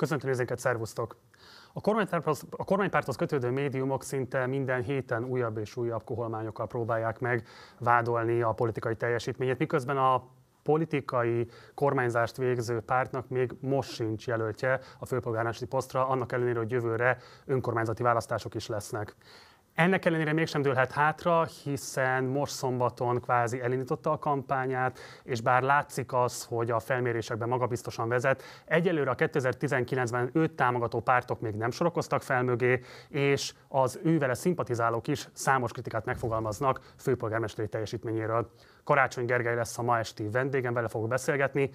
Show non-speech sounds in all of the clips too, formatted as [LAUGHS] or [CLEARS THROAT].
Köszöntöm nézőinket, szervusztok! A kormánypárthoz, a kormánypárthoz kötődő médiumok szinte minden héten újabb és újabb koholmányokkal próbálják meg vádolni a politikai teljesítményét, miközben a politikai kormányzást végző pártnak még most sincs jelöltje a főpolgármesteri posztra, annak ellenére, hogy jövőre önkormányzati választások is lesznek. Ennek ellenére mégsem dőlhet hátra, hiszen most szombaton kvázi elindította a kampányát, és bár látszik az, hogy a felmérésekben magabiztosan vezet, egyelőre a 2019-ben őt támogató pártok még nem sorokoztak fel mögé, és az ővele szimpatizálók is számos kritikát megfogalmaznak főpolgármesteri teljesítményéről. Karácsony Gergely lesz a ma esti vendégem, vele fogok beszélgetni.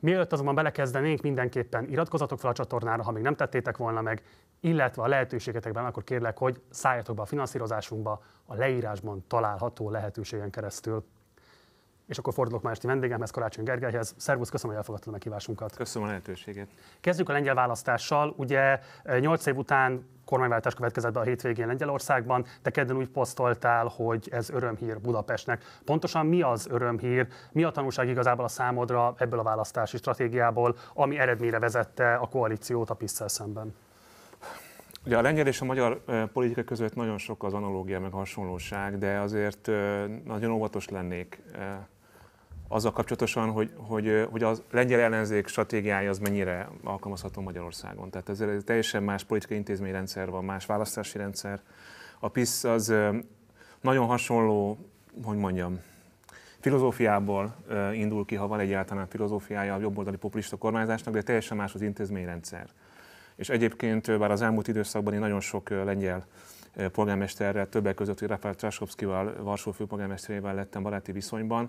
Mielőtt azonban belekezdenénk, mindenképpen iratkozatok fel a csatornára, ha még nem tettétek volna meg, illetve a lehetőségetekben, akkor kérlek, hogy szálljatok be a finanszírozásunkba, a leírásban található lehetőségen keresztül. És akkor fordulok ma esti vendégemhez, Karácsony Gergelyhez. Szervusz, köszönöm, hogy elfogadtad a meghívásunkat. Köszönöm a lehetőséget. Kezdjük a lengyel választással. Ugye 8 eh, év után kormányváltás következett be a hétvégén Lengyelországban. Te kedden úgy posztoltál, hogy ez örömhír Budapestnek. Pontosan mi az örömhír? Mi a tanulság igazából a számodra ebből a választási stratégiából, ami eredményre vezette a koalíciót a pisz szemben? Ugye a lengyel és a magyar politika között nagyon sok az analógia, meg hasonlóság, de azért nagyon óvatos lennék azzal kapcsolatosan, hogy, hogy, hogy a lengyel ellenzék stratégiája az mennyire alkalmazható Magyarországon. Tehát ez egy teljesen más politikai intézményrendszer van, más választási rendszer. A PISZ az nagyon hasonló, hogy mondjam, filozófiából indul ki, ha van egyáltalán filozófiája a jobboldali populista kormányzásnak, de teljesen más az intézményrendszer és egyébként bár az elmúlt időszakban én nagyon sok lengyel polgármesterrel, többek között Rafael Trashovskival, Varsó főpolgármesterével lettem baráti viszonyban,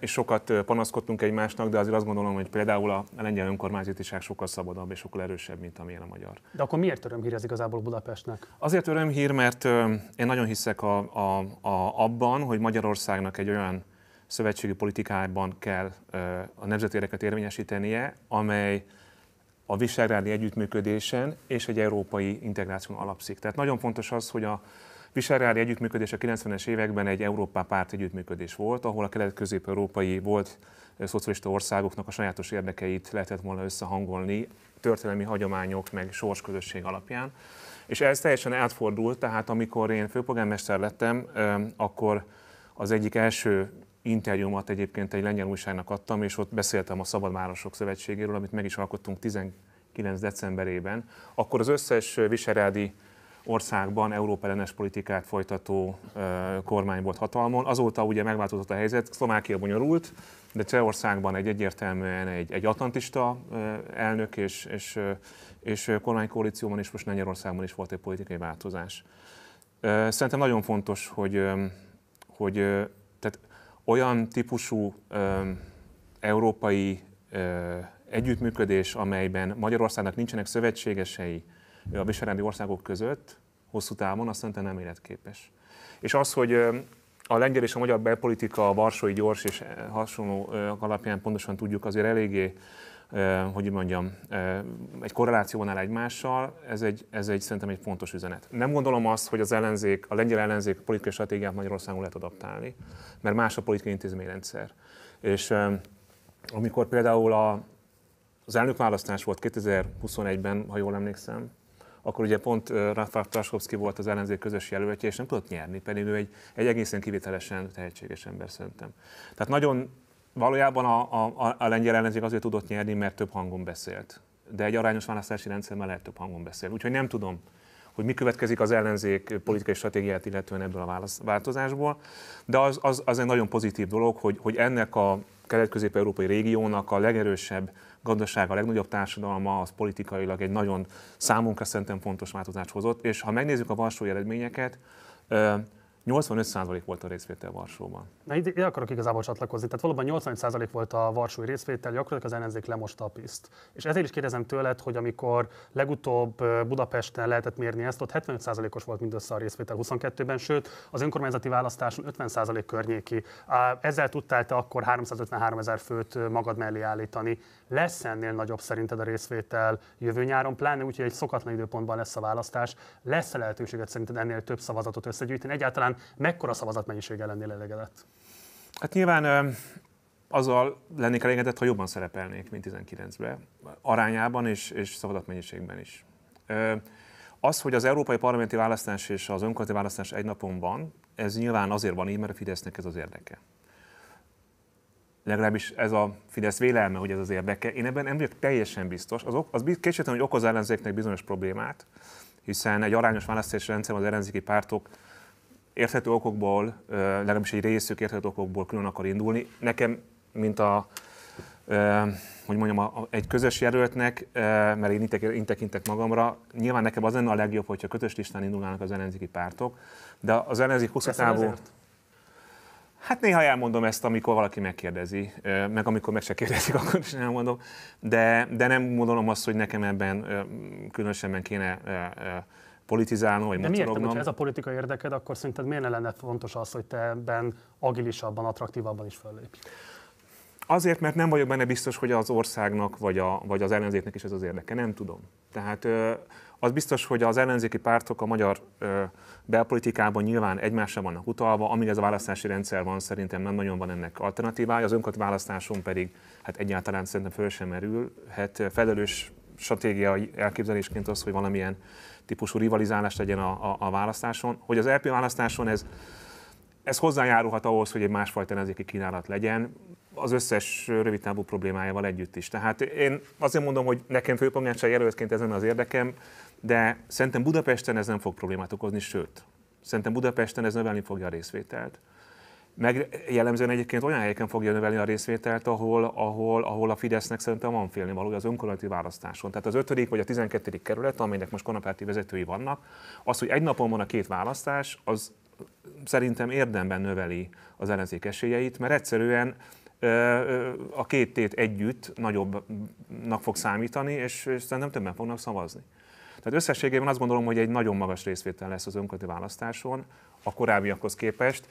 és sokat panaszkodtunk egymásnak, de azért azt gondolom, hogy például a lengyel önkormányzatiság sokkal szabadabb és sokkal erősebb, mint amilyen a magyar. De akkor miért örömhír ez igazából Budapestnek? Azért örömhír, mert én nagyon hiszek a, a, a, abban, hogy Magyarországnak egy olyan szövetségi politikájában kell a nemzetéreket érvényesítenie, amely a visegrádi együttműködésen és egy európai integráción alapszik. Tehát nagyon fontos az, hogy a visegrádi együttműködés a 90-es években egy Európá párt együttműködés volt, ahol a kelet-közép-európai volt eh, szocialista országoknak a sajátos érdekeit lehetett volna összehangolni történelmi hagyományok meg sorsközösség alapján. És ez teljesen átfordult, tehát amikor én főpolgármester lettem, eh, akkor az egyik első interjúmat egyébként egy lengyel újságnak adtam, és ott beszéltem a Szabadvárosok Szövetségéről, amit meg is alkottunk 19 decemberében. Akkor az összes viserádi országban Európa ellenes politikát folytató ö, kormány volt hatalmon. Azóta ugye megváltozott a helyzet, Szlovákia bonyolult, de Csehországban egy egyértelműen egy, egy atlantista ö, elnök és, és, és kormánykoalícióban, is, most Lengyelországban is volt egy politikai változás. Ö, szerintem nagyon fontos, hogy, hogy tehát olyan típusú ö, európai ö, együttműködés, amelyben Magyarországnak nincsenek szövetségesei a viselándi országok között, hosszú távon, azt szerintem nem életképes. És az, hogy a lengyel és a magyar belpolitika a varsói gyors és hasonló alapján pontosan tudjuk, azért eléggé hogy mondjam, egy korrelációban áll egymással, ez egy, ez egy szerintem egy fontos üzenet. Nem gondolom azt, hogy az ellenzék, a lengyel ellenzék politikai stratégiát Magyarországon lehet adaptálni, mert más a politikai intézményrendszer. És amikor például a, az elnökválasztás volt 2021-ben, ha jól emlékszem, akkor ugye pont Rafał Trzaskowski volt az ellenzék közös jelöltje, és nem tudott nyerni, pedig ő egy, egy egészen kivételesen tehetséges ember szerintem. Tehát nagyon Valójában a, a, a lengyel ellenzék azért tudott nyerni, mert több hangon beszélt. De egy arányos választási rendszerben lehet több hangon beszélni. Úgyhogy nem tudom, hogy mi következik az ellenzék politikai stratégiát illetően ebből a válasz, változásból, de az, az, az egy nagyon pozitív dolog, hogy, hogy ennek a kelet-közép-európai régiónak a legerősebb gazdasága, a legnagyobb társadalma, az politikailag egy nagyon számunkra szerintem fontos változást hozott, és ha megnézzük a valsói eredményeket, 85% volt a részvétel Varsóban. Na, ide akarok igazából csatlakozni. Tehát valóban 85% volt a varsói részvétel, gyakorlatilag az ellenzék lemosta a piszt. És ezért is kérdezem tőled, hogy amikor legutóbb Budapesten lehetett mérni ezt, ott 75%-os volt mindössze a részvétel 22-ben, sőt az önkormányzati választáson 50% környéki. Ezzel tudtál te akkor 353 ezer főt magad mellé állítani. Lesz ennél nagyobb szerinted a részvétel jövő nyáron, pláne úgy, hogy egy szokatlan időpontban lesz a választás. Lesz -e lehetőséget szerinted ennél több szavazatot összegyűjteni? Egyáltalán mekkora szavazatmennyiség lennél elégedett? Hát nyilván azzal lennék elégedett, ha jobban szerepelnék, mint 19-ben, arányában és, és szavazatmennyiségben is. Az, hogy az európai parlamenti választás és az önkormányzati választás egy napon van, ez nyilván azért van így, mert a Fidesznek ez az érdeke. Legalábbis ez a Fidesz vélelme, hogy ez az érdeke. Én ebben nem vagyok teljesen biztos. Az, az kétségtelen, hogy okoz ellenzéknek bizonyos problémát, hiszen egy arányos választási rendszer az ellenzéki pártok érthető okokból, legalábbis egy részük érthető okokból külön akar indulni. Nekem, mint a, hogy mondjam, a, egy közös jelöltnek, mert én itt tekintek magamra, nyilván nekem az lenne a legjobb, hogyha közös listán indulnának az ellenzéki pártok, de az ellenzék hosszú távú... Hát néha elmondom ezt, amikor valaki megkérdezi, meg amikor meg se kérdezik, [LAUGHS] akkor is elmondom, de, de nem mondom azt, hogy nekem ebben különösebben kéne politizálnom, vagy De miért? hogy ez a politika érdeked, akkor szerinted miért ne lenne fontos az, hogy te ebben agilisabban, attraktívabban is fellépj? Azért, mert nem vagyok benne biztos, hogy az országnak vagy, a, vagy az ellenzéknek is ez az érdeke. Nem tudom. Tehát az biztos, hogy az ellenzéki pártok a magyar belpolitikában nyilván egymásra vannak utalva, amíg ez a választási rendszer van, szerintem nem nagyon van ennek alternatívája, az önkat választáson pedig hát egyáltalán szerintem föl sem merül. Hát felelős stratégiai elképzelésként az, hogy valamilyen típusú rivalizálás legyen a, a, a választáson, hogy az LP választáson ez, ez hozzájárulhat ahhoz, hogy egy másfajta ellenzéki kínálat legyen, az összes rövidtávú problémájával együtt is. Tehát én azért mondom, hogy nekem főpolgárság jelöltként ezen az érdekem, de szerintem Budapesten ez nem fog problémát okozni, sőt, szerintem Budapesten ez növelni fogja a részvételt meg jellemzően egyébként olyan helyeken fogja növelni a részvételt, ahol, ahol, ahol a Fidesznek szerintem van félni való az önkormányzati választáson. Tehát az ötödik vagy a 12. kerület, aminek most kormánypárti vezetői vannak, az, hogy egy napon van a két választás, az szerintem érdemben növeli az ellenzék esélyeit, mert egyszerűen a két tét együtt nagyobbnak fog számítani, és, és szerintem többen fognak szavazni. Tehát összességében azt gondolom, hogy egy nagyon magas részvétel lesz az önkormányzati választáson a korábbiakhoz képest.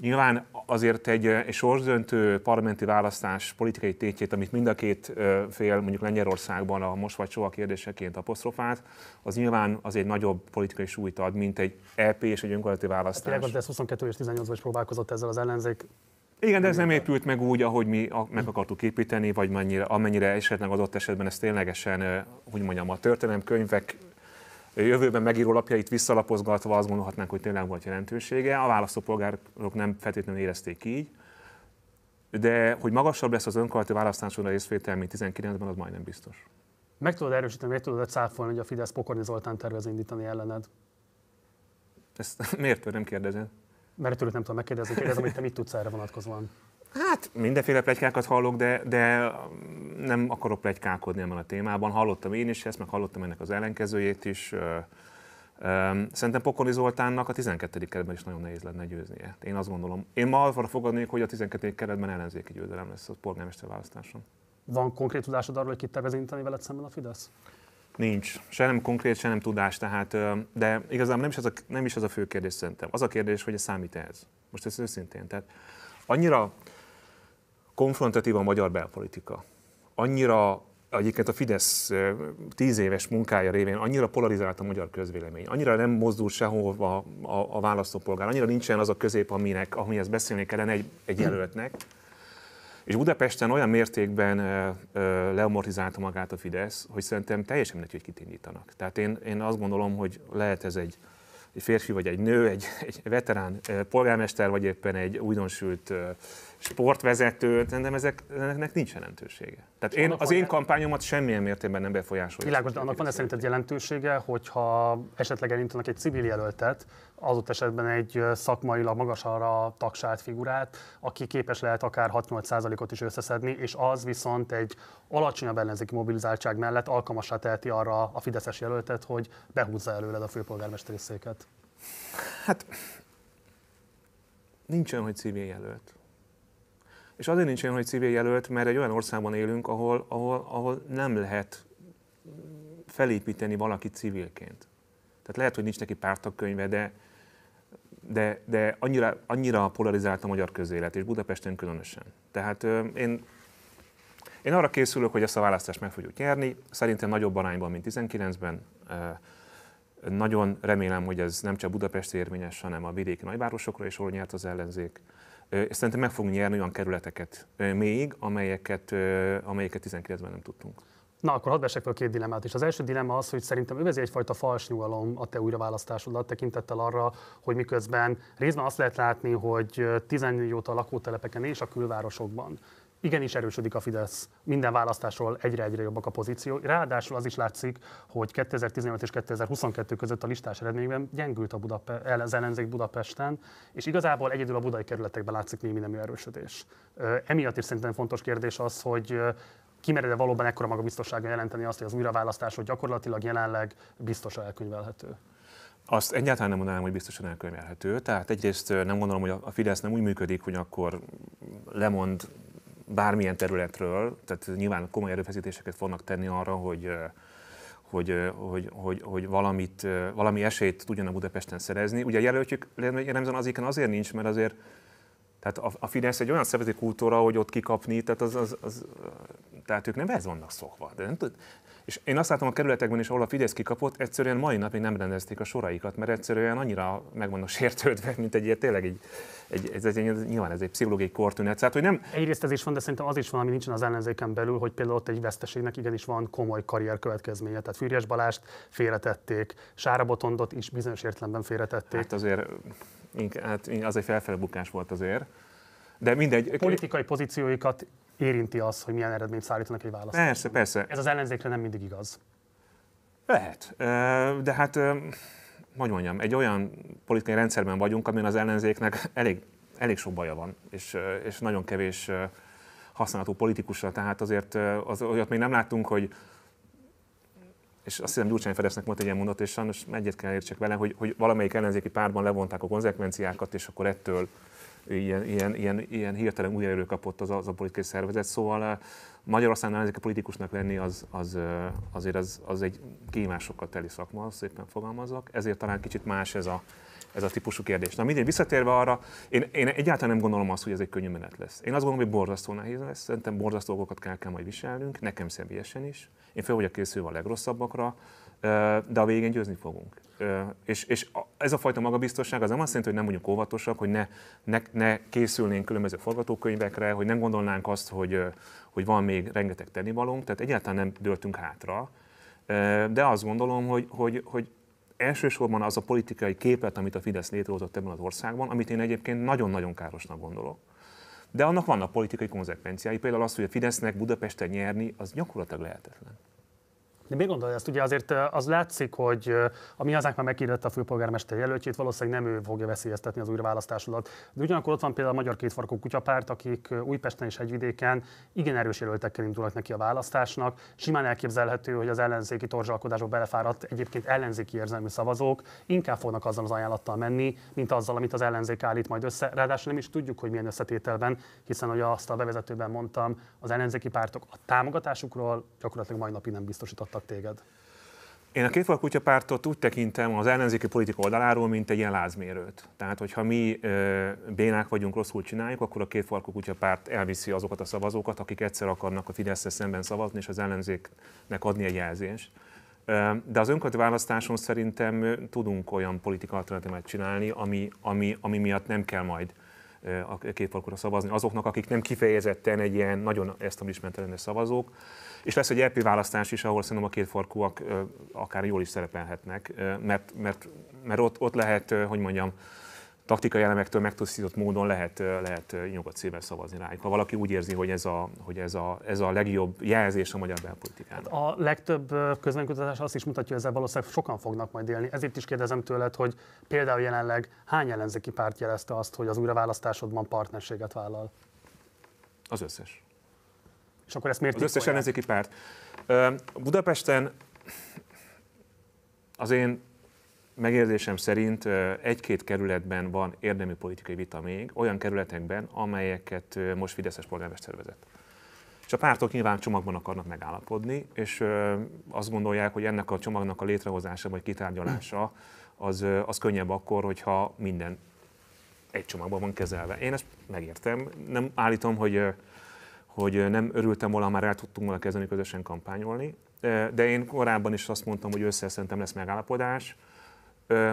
Nyilván azért egy, egy sorsdöntő parlamenti választás politikai tétjét, amit mind a két fél mondjuk Lengyelországban a most vagy soha kérdéseként apostrofált, az nyilván az egy nagyobb politikai súlyt ad, mint egy EP és egy önkormányzati választás. Hát, ez 22 és 18 is próbálkozott ezzel az ellenzék, igen, de ez nem épült meg úgy, ahogy mi meg akartuk építeni, vagy mennyire, amennyire esetleg adott esetben ez ténylegesen, hogy mondjam, a történelemkönyvek jövőben megíró lapjait visszalapozgatva azt gondolhatnánk, hogy tényleg volt jelentősége. A választópolgárok nem feltétlenül érezték így, de hogy magasabb lesz az önkormányzati választáson a részvétel, mint 19-ben, az majdnem biztos. Meg tudod erősíteni, meg tudod cáfolni, hogy a Fidesz Pokorni Zoltán tervez indítani ellened? Ezt [LAUGHS] miért nem kérdezed? Mert tőled nem tudom megkérdezni, kérdezem, hogy te mit tudsz erre vonatkozóan. Hát mindenféle plegykákat hallok, de, de nem akarok plegykálkodni ebben a témában. Hallottam én is ezt, meg hallottam ennek az ellenkezőjét is. Szerintem Pokoli Zoltánnak a 12. keretben is nagyon nehéz lenne győznie. Én azt gondolom. Én ma arra fogadnék, hogy a 12. keretben ellenzéki győzelem lesz a polgármester választáson. Van konkrét tudásod arról, hogy kit tervez veled szemben a Fidesz? Nincs. Se nem konkrét, se nem tudás. Tehát, de igazából nem is, az a, nem is az a fő kérdés szerintem. Az a kérdés, hogy a számít ez. Most ez őszintén. Tehát annyira konfrontatív a magyar belpolitika. Annyira egyébként a Fidesz tíz éves munkája révén annyira polarizált a magyar közvélemény, annyira nem mozdul sehova a, a, a választópolgár, annyira nincsen az a közép, aminek, amihez beszélni kellene egy, egy jelöltnek. És Budapesten olyan mértékben leamortizálta magát a Fidesz, hogy szerintem teljesen mindegy, hogy kit indítanak. Tehát én, én azt gondolom, hogy lehet ez egy, egy férfi vagy egy nő, egy, egy veterán polgármester, vagy éppen egy újdonsült ö, sportvezetőt, nem ezek, ennek nincs jelentősége. Tehát én, az én kampányomat semmilyen mértékben nem befolyásolja. Világos, de annak van-e szerinted jelentősége, hogyha esetleg elindítanak egy civil jelöltet, ott esetben egy szakmailag magasra tagsált figurát, aki képes lehet akár 6-8%-ot is összeszedni, és az viszont egy alacsonyabb ellenzéki mobilizáltság mellett alkalmassá teheti arra a Fideszes jelöltet, hogy behúzza előled a főpolgármesteri széket. Hát nincs olyan hogy civil jelölt. És azért nincs olyan, hogy civil jelölt, mert egy olyan országban élünk, ahol, ahol, ahol nem lehet felépíteni valaki civilként. Tehát lehet, hogy nincs neki pártakönyve, de, de, de annyira, annyira polarizált a magyar közélet, és Budapesten különösen. Tehát ö, én, én arra készülök, hogy ezt a választást meg fogjuk nyerni, szerintem nagyobb arányban, mint 19-ben. Ö, nagyon remélem, hogy ez nem csak Budapest érvényes, hanem a vidéki nagyvárosokra is, ahol nyert az ellenzék és szerintem meg fogunk nyerni olyan kerületeket még, amelyeket, amelyeket 19-ben nem tudtunk. Na, akkor hadd vessek fel két dilemmát is. Az első dilemma az, hogy szerintem övezi egyfajta fals nyugalom a te újraválasztásodat tekintettel arra, hogy miközben részben azt lehet látni, hogy 14 óta a lakótelepeken és a külvárosokban igenis erősödik a Fidesz. Minden választásról egyre-egyre jobbak a pozíció. Ráadásul az is látszik, hogy 2015 és 2022 között a listás eredményben gyengült a Budape- az ellenzék Budapesten, és igazából egyedül a budai kerületekben látszik némi nemű erősödés. Emiatt is szerintem fontos kérdés az, hogy kimered-e valóban ekkora magabiztossága jelenteni azt, hogy az újraválasztás, hogy gyakorlatilag jelenleg biztosan elkönyvelhető? Azt egyáltalán nem mondanám, hogy biztosan elkönyvelhető. Tehát egyrészt nem gondolom, hogy a Fidesz nem úgy működik, hogy akkor lemond bármilyen területről, tehát nyilván komoly erőfeszítéseket fognak tenni arra, hogy, hogy, hogy, hogy, hogy valamit, valami esélyt tudjanak Budapesten szerezni. Ugye a jelöltjük jellemzően azért, azért nincs, mert azért tehát a, a Fidesz egy olyan szervezeti kultúra, hogy ott kikapni, tehát, az, az, az, tehát ők nem ez vannak szokva. De nem tud, és én azt látom a kerületekben is, ahol a Fidesz kikapott, egyszerűen mai napig nem rendezték a soraikat, mert egyszerűen annyira meg vannak sértődve, mint egy ilyen tényleg egy, egy, ez, ez, ez, nyilván ez egy pszichológiai kortünet. Szóval, hogy nem... Egyrészt ez is van, de szerintem az is van, ami nincsen az ellenzéken belül, hogy például ott egy veszteségnek igenis van komoly karrier következménye. Tehát Fűrjes Balást félretették, Sára Botondot is bizonyos értelemben félretették. Hát azért hát az egy felfelé bukás volt azért. De mindegy. Politikai pozícióikat érinti az, hogy milyen eredményt szállítanak egy választáson. Persze, persze. Ez az ellenzékre nem mindig igaz. Lehet, de hát, hogy mondjam, egy olyan politikai rendszerben vagyunk, amin az ellenzéknek elég, elég sok baja van, és, és nagyon kevés használatú politikusra, tehát azért az, olyat még nem láttunk, hogy és azt hiszem Gyurcsány Ferencnek volt egy ilyen mondat, és sajnos egyet kell értsek vele, hogy, hogy valamelyik ellenzéki párban levonták a konzekvenciákat, és akkor ettől ilyen, ilyen, ilyen, ilyen hirtelen új erő kapott az, az a politikai szervezet. Szóval eh, Magyarországon ezek a politikusnak lenni az, az, eh, azért az, az egy kémásokkal teli szakma, szépen fogalmazok. Ezért talán kicsit más ez a, ez a típusú kérdés. Na mindegy, visszatérve arra, én, én egyáltalán nem gondolom azt, hogy ez egy könnyű menet lesz. Én azt gondolom, hogy borzasztó nehéz lesz, szerintem borzasztó dolgokat kell, kell majd viselnünk, nekem személyesen is. Én fel vagyok készülve a legrosszabbakra, de a végén győzni fogunk. És, és ez a fajta magabiztosság az nem azt jelenti, hogy nem mondjuk óvatosak, hogy ne, ne, ne készülnénk különböző forgatókönyvekre, hogy nem gondolnánk azt, hogy, hogy van még rengeteg tennivalónk, tehát egyáltalán nem döltünk hátra, de azt gondolom, hogy, hogy, hogy elsősorban az a politikai képet, amit a Fidesz létrehozott ebben az országban, amit én egyébként nagyon-nagyon károsnak gondolok. De annak vannak politikai konzekvenciái, például az, hogy a Fidesznek Budapesten nyerni, az gyakorlatilag lehetetlen. De még gondolod ezt, ugye azért az látszik, hogy a mi hazánk már megkérdette a főpolgármester jelöltjét, valószínűleg nem ő fogja veszélyeztetni az újraválasztásodat. De ugyanakkor ott van például a Magyar Kétfarkú Kutyapárt, akik Újpesten és Hegyvidéken igen erős jelöltekkel indulnak neki a választásnak. Simán elképzelhető, hogy az ellenzéki torzsalkodásba belefáradt egyébként ellenzéki érzelmű szavazók inkább fognak azzal az ajánlattal menni, mint azzal, amit az ellenzék állít majd össze. Ráadásul nem is tudjuk, hogy milyen összetételben, hiszen, ahogy azt a bevezetőben mondtam, az ellenzéki pártok a támogatásukról gyakorlatilag mai napig nem biztosítottak megválasztott téged? Én a kétfajta kutyapártot úgy tekintem az ellenzéki politika oldaláról, mint egy ilyen lázmérőt. Tehát, hogyha mi ö, bénák vagyunk, rosszul csináljuk, akkor a kétfajta kutyapárt elviszi azokat a szavazókat, akik egyszer akarnak a fidesz szemben szavazni, és az ellenzéknek adni egy jelzést. De az önkormányzati választáson szerintem tudunk olyan politika alternatívát csinálni, ami, ami, ami miatt nem kell majd a kétfarkúra szavazni azoknak, akik nem kifejezetten egy ilyen nagyon ezt a szavazók, és lesz egy EP választás is, ahol szerintem a két farkúak akár jól is szerepelhetnek, mert, mert, mert ott, ott lehet, hogy mondjam, taktikai elemektől megtosztított módon lehet, lehet nyugodt szívvel szavazni rájuk. Ha valaki úgy érzi, hogy ez a, hogy ez a, ez a legjobb jelzés a magyar belpolitikának. a legtöbb közönkutatás azt is mutatja, hogy ezzel valószínűleg sokan fognak majd élni. Ezért is kérdezem tőled, hogy például jelenleg hány ellenzéki párt jelezte azt, hogy az újraválasztásodban partnerséget vállal? Az összes. És akkor ezt miért Az összes ellenzéki párt. Budapesten az én megérzésem szerint egy-két kerületben van érdemi politikai vita még, olyan kerületekben, amelyeket most Fideszes polgármester vezet. És a pártok nyilván csomagban akarnak megállapodni, és azt gondolják, hogy ennek a csomagnak a létrehozása vagy kitárgyalása az, az könnyebb akkor, hogyha minden egy csomagban van kezelve. Én ezt megértem, nem állítom, hogy hogy nem örültem volna, már el tudtunk volna kezdeni közösen kampányolni. De én korábban is azt mondtam, hogy össze szerintem lesz megállapodás.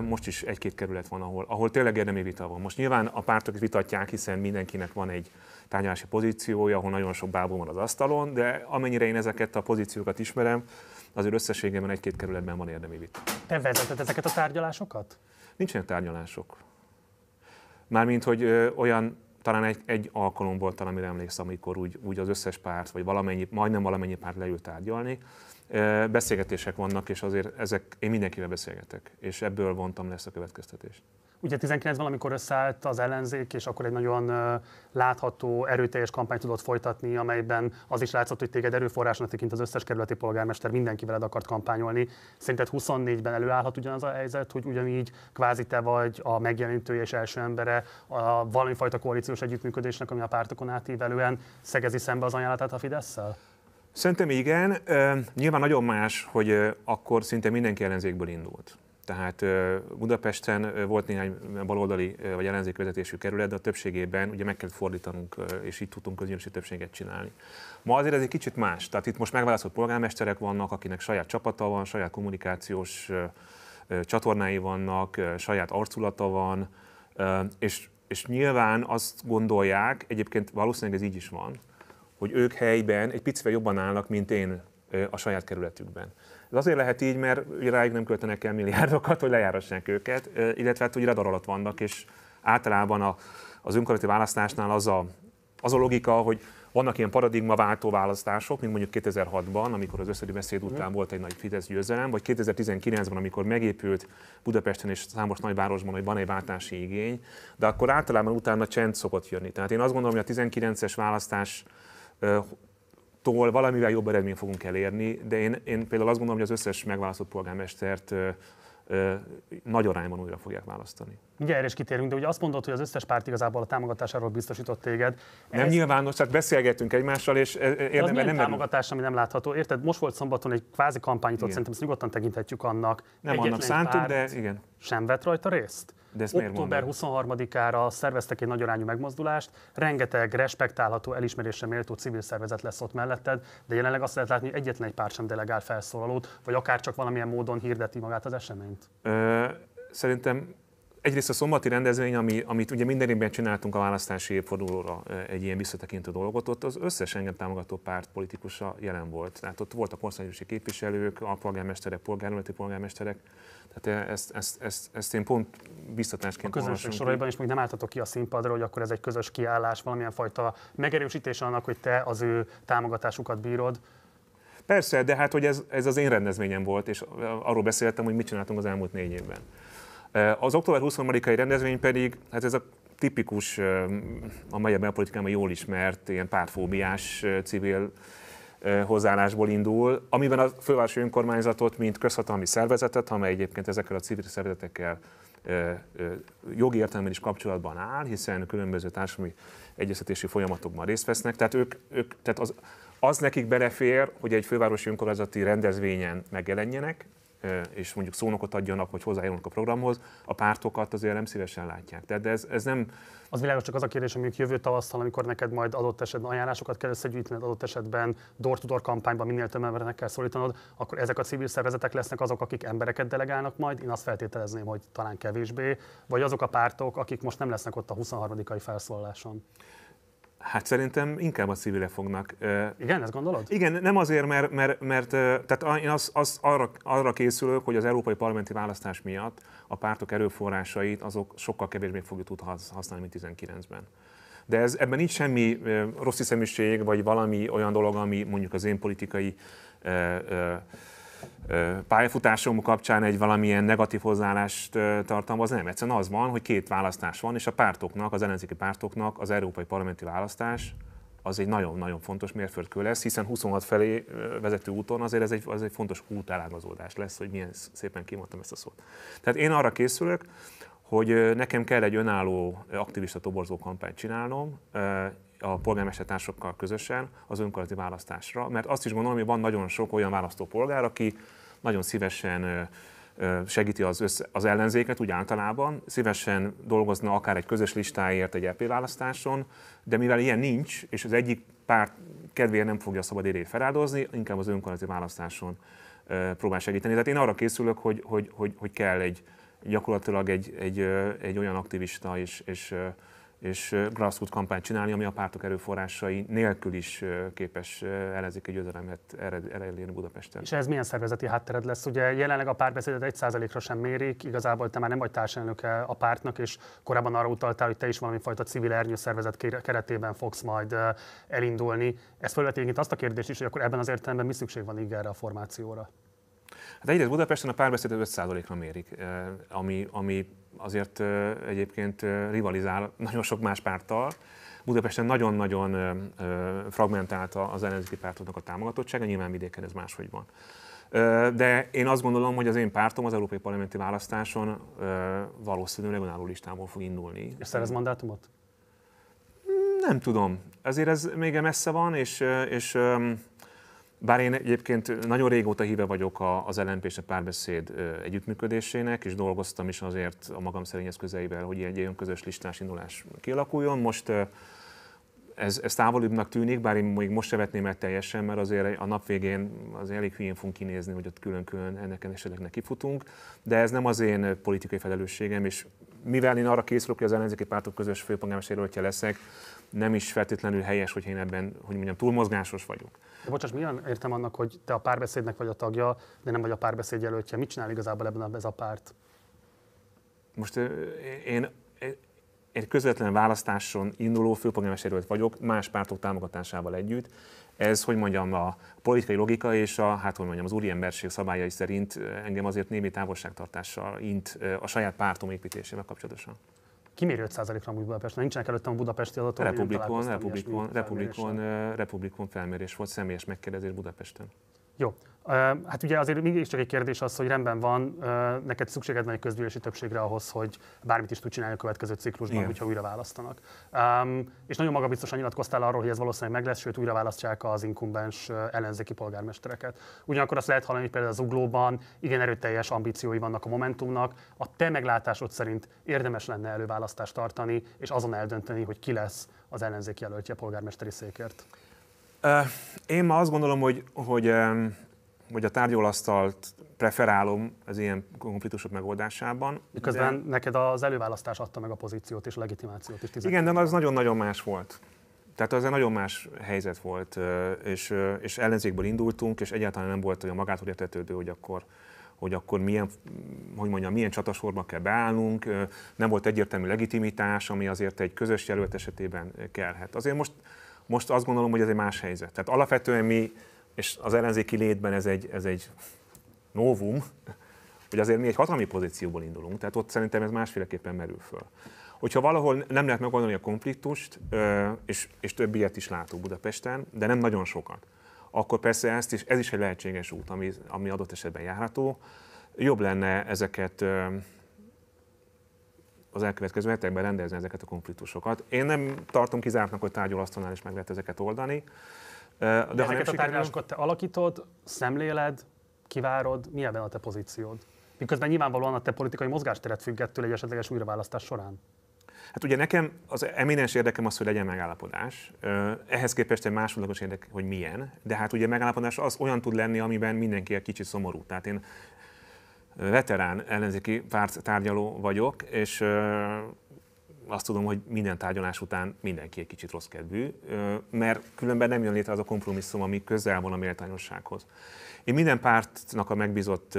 Most is egy-két kerület van, ahol, ahol tényleg érdemi vita van. Most nyilván a pártok is vitatják, hiszen mindenkinek van egy tárgyalási pozíciója, ahol nagyon sok bábú van az asztalon, de amennyire én ezeket a pozíciókat ismerem, azért összességében egy-két kerületben van érdemi vita. Te vezeted ezeket a tárgyalásokat? Nincsenek tárgyalások. Mármint, hogy olyan talán egy, egy alkalom volt, amire emlékszem, amikor úgy, úgy az összes párt, vagy valamennyi, majdnem valamennyi párt leült tárgyalni. Beszélgetések vannak, és azért ezek, én mindenkivel beszélgetek, és ebből vontam lesz a következtetést. Ugye 19-ben, amikor összeállt az ellenzék, és akkor egy nagyon látható, erőteljes kampányt tudott folytatni, amelyben az is látszott, hogy téged erőforrásnak tekint az összes kerületi polgármester, mindenki veled akart kampányolni. Szerinted 24-ben előállhat ugyanaz a helyzet, hogy ugyanígy kvázi te vagy a megjelenítője és első embere a valamifajta koalíciós együttműködésnek, ami a pártokon átívelően szegezi szembe az ajánlatát a Fidesz-szel? Szerintem igen. Nyilván nagyon más, hogy akkor szinte mindenki ellenzékből indult. Tehát Budapesten volt néhány baloldali vagy ellenzék vezetésű kerület, de a többségében ugye meg kellett fordítanunk, és így tudtunk közgyűlési többséget csinálni. Ma azért ez egy kicsit más. Tehát itt most megválasztott polgármesterek vannak, akinek saját csapata van, saját kommunikációs csatornái vannak, saját arculata van, és, és nyilván azt gondolják, egyébként valószínűleg ez így is van, hogy ők helyben egy picivel jobban állnak, mint én a saját kerületükben. Ez azért lehet így, mert ráig nem költenek el milliárdokat, hogy lejárassák őket, illetve hát, hogy radar alatt vannak, és általában a, az önkormányzati választásnál az a, az a logika, hogy vannak ilyen paradigmaváltó választások, mint mondjuk 2006-ban, amikor az összedi beszéd mhm. után volt egy nagy Fidesz győzelem, vagy 2019-ben, amikor megépült Budapesten és számos nagyvárosban, hogy van egy váltási igény, de akkor általában utána csend szokott jönni. Tehát én azt gondolom, hogy a 19-es választás tól valamivel jobb eredményt fogunk elérni, de én, én például azt gondolom, hogy az összes megválasztott polgármestert ö, ö, nagy arányban újra fogják választani. Mindjárt is kitérünk, de ugye azt mondod, hogy az összes párt igazából a támogatásáról biztosított téged. Ez... Nem nyilvános, tehát beszélgetünk egymással, és e- e- érdemben nem támogatás, ami nem látható. Érted, most volt szombaton egy kvázi kampányt, szerintem ezt nyugodtan tekinthetjük annak. Nem Egyetlen annak szántuk, de igen. Sem vett rajta részt? De ezt Október 23-ára szerveztek egy nagyarányú megmozdulást, rengeteg respektálható, elismerésre méltó civil szervezet lesz ott melletted, de jelenleg azt lehet látni, hogy egyetlen egy pár sem delegál felszólalót, vagy akár csak valamilyen módon hirdeti magát az eseményt. Ö, szerintem egyrészt a szombati rendezvény, ami, amit ugye minden évben csináltunk a választási évfordulóra egy ilyen visszatekintő dolgot, ott az összes engem támogató párt politikusa jelen volt. Tehát ott voltak országgyűlési képviselők, a polgármesterek, polgármesterek, polgármesterek. Tehát ezt, ezt, ezt, ezt én pont biztatásként A közönség soraiban is még nem álltatok ki a színpadra, hogy akkor ez egy közös kiállás, valamilyen fajta megerősítés annak, hogy te az ő támogatásukat bírod. Persze, de hát hogy ez, ez az én rendezvényem volt, és arról beszéltem, hogy mit csináltunk az elmúlt négy évben. Az október 23-ai rendezvény pedig, hát ez a tipikus, a magyar belpolitikában jól ismert, ilyen pártfóbiás civil hozzáállásból indul, amiben a fővárosi önkormányzatot, mint közhatalmi szervezetet, amely egyébként ezekkel a civil szervezetekkel jogi értelemben is kapcsolatban áll, hiszen különböző társadalmi egyeztetési folyamatokban részt vesznek. Tehát, ők, ők, tehát az, az nekik belefér, hogy egy fővárosi önkormányzati rendezvényen megjelenjenek, és mondjuk szónokot adjanak, vagy hozzájárulnak a programhoz, a pártokat azért nem szívesen látják. Tehát de ez, ez nem... Az világos csak az a kérdés, hogy jövő tavasszal, amikor neked majd adott esetben ajánlásokat kell összegyűjtened, adott esetben door-to-door kampányban minél több embernek kell szólítanod, akkor ezek a civil szervezetek lesznek azok, akik embereket delegálnak majd, én azt feltételezném, hogy talán kevésbé, vagy azok a pártok, akik most nem lesznek ott a 23. felszólaláson. Hát szerintem inkább a civile fognak. Igen, ezt gondolod? Igen, nem azért, mert, mert, mert tehát én az, az arra, arra készülök, hogy az európai parlamenti választás miatt a pártok erőforrásait azok sokkal kevésbé fogjuk tudni használni, mint 19-ben. De ez, ebben nincs semmi rossz hiszeműség, vagy valami olyan dolog, ami mondjuk az én politikai ö, ö, pályafutásom kapcsán egy valamilyen negatív hozzáállást tartalmaz, nem. Egyszerűen az van, hogy két választás van, és a pártoknak, az ellenzéki pártoknak az európai parlamenti választás az egy nagyon-nagyon fontos mérföldkő lesz, hiszen 26 felé vezető úton azért ez egy, az egy fontos útelágazódás lesz, hogy milyen szépen kimondtam ezt a szót. Tehát én arra készülök, hogy nekem kell egy önálló aktivista toborzó kampányt csinálnom, a polgármestertársokkal közösen az önkormányzati választásra, mert azt is gondolom, hogy van nagyon sok olyan választópolgár, aki nagyon szívesen segíti az, össze, az ellenzéket úgy általában, szívesen dolgozna akár egy közös listáért egy EP választáson, de mivel ilyen nincs, és az egyik párt kedvéért nem fogja a szabad érét feláldozni, inkább az önkormányzati választáson próbál segíteni. Tehát én arra készülök, hogy, hogy, hogy, hogy kell egy gyakorlatilag egy, egy, egy olyan aktivista és, és és grassroot kampányt csinálni, ami a pártok erőforrásai nélkül is képes egy győzelemet elérni Budapesten. És ez milyen szervezeti háttered lesz? Ugye jelenleg a párbeszédet egy ra sem mérik, igazából te már nem vagy társelnöke a pártnak, és korábban arra utaltál, hogy te is valami fajta civil ernyőszervezet keretében fogsz majd elindulni. Ez felveti azt a kérdést is, hogy akkor ebben az értelemben mi szükség van így erre a formációra? Hát egyrészt Budapesten a párbeszédet 5%-ra mérik, ami, ami azért egyébként rivalizál nagyon sok más párttal. Budapesten nagyon-nagyon fragmentált az ellenzéki pártoknak a támogatottsága, nyilván vidéken ez máshogy van. De én azt gondolom, hogy az én pártom az európai parlamenti választáson valószínűleg önálló listából fog indulni. És szerez mandátumot? Nem tudom. Ezért ez még messze van, és, és bár én egyébként nagyon régóta híve vagyok az LNP és a párbeszéd együttműködésének, és dolgoztam is azért a magam szerény eszközeivel, hogy egy ilyen közös listás indulás kialakuljon. Most ez, ez távolibbnak tűnik, bár én még most se vetném el teljesen, mert azért a nap végén az elég hülyén fogunk kinézni, hogy ott külön-külön ennek esetleg nekifutunk, de ez nem az én politikai felelősségem, és mivel én arra készülök, hogy az ellenzéki pártok közös főpolgármester leszek, nem is feltétlenül helyes, hogy én ebben, hogy mondjam, túlmozgásos vagyok. De bocsás, milyen értem annak, hogy te a párbeszédnek vagy a tagja, de nem vagy a párbeszéd jelöltje. Mit csinál igazából ebben a, ez a párt? Most én, egy közvetlen választáson induló főpolgármester vagyok, más pártok támogatásával együtt. Ez, hogy mondjam, a politikai logika és a, hát hogy mondjam, az úriemberség szabályai szerint engem azért némi távolságtartással int a saját pártom építésével kapcsolatosan kiméri 5%-ra amúgy Budapesten? Nincsenek előttem a budapesti adatok. Republikon, republikon, republikon, eh, republikon felmérés volt, személyes megkérdezés Budapesten. Jó, Hát ugye azért mégiscsak egy kérdés az, hogy rendben van, neked szükséged van egy közgyűlési többségre ahhoz, hogy bármit is tud csinálni a következő ciklusban, Igen. hogyha újra választanak. Um, és nagyon magabiztosan nyilatkoztál arról, hogy ez valószínűleg meg lesz, sőt újra választják az inkumbens ellenzéki polgármestereket. Ugyanakkor azt lehet hallani, hogy például az uglóban igen erőteljes ambíciói vannak a Momentumnak. A te meglátásod szerint érdemes lenne előválasztást tartani, és azon eldönteni, hogy ki lesz az ellenzéki jelöltje polgármesteri székért. én ma azt gondolom, hogy, hogy vagy a tárgyalasztalt preferálom az ilyen konfliktusok megoldásában. Miközben de... neked az előválasztás adta meg a pozíciót és legitimációt is. Igen, de az nagyon-nagyon más volt. Tehát az egy nagyon más helyzet volt, és, és ellenzékből indultunk, és egyáltalán nem volt olyan magától értetődő, hogy akkor, hogy akkor milyen, hogy mondjam, milyen csatasorban kell beállnunk, nem volt egyértelmű legitimitás, ami azért egy közös jelölt esetében kellhet. Azért most, most azt gondolom, hogy ez egy más helyzet. Tehát alapvetően mi és az ellenzéki létben ez egy, ez egy novum, hogy azért mi egy hatalmi pozícióból indulunk, tehát ott szerintem ez másféleképpen merül föl. Hogyha valahol nem lehet megoldani a konfliktust, és, és több ilyet is látunk Budapesten, de nem nagyon sokat, akkor persze ezt is, ez is egy lehetséges út, ami, ami adott esetben járható. Jobb lenne ezeket az elkövetkező hetekben rendezni ezeket a konfliktusokat. Én nem tartom kizártnak, hogy tárgyalóasztalnál is meg lehet ezeket oldani. De ha Ezeket a tárgyalásokat te alakítod, szemléled, kivárod, mi ebben a te pozíciód? Miközben nyilvánvalóan a te politikai mozgásteret függettől egy esetleges újraválasztás során. Hát ugye nekem az eminens érdekem az, hogy legyen megállapodás. Ehhez képest egy másodlagos érdek, hogy milyen. De hát ugye megállapodás az olyan tud lenni, amiben mindenki egy kicsit szomorú. Tehát én veterán ellenzéki párt tárgyaló vagyok, és azt tudom, hogy minden tárgyalás után mindenki egy kicsit rossz kedvű, mert különben nem jön létre az a kompromisszum, ami közel van a méltányossághoz. Én minden pártnak a megbízott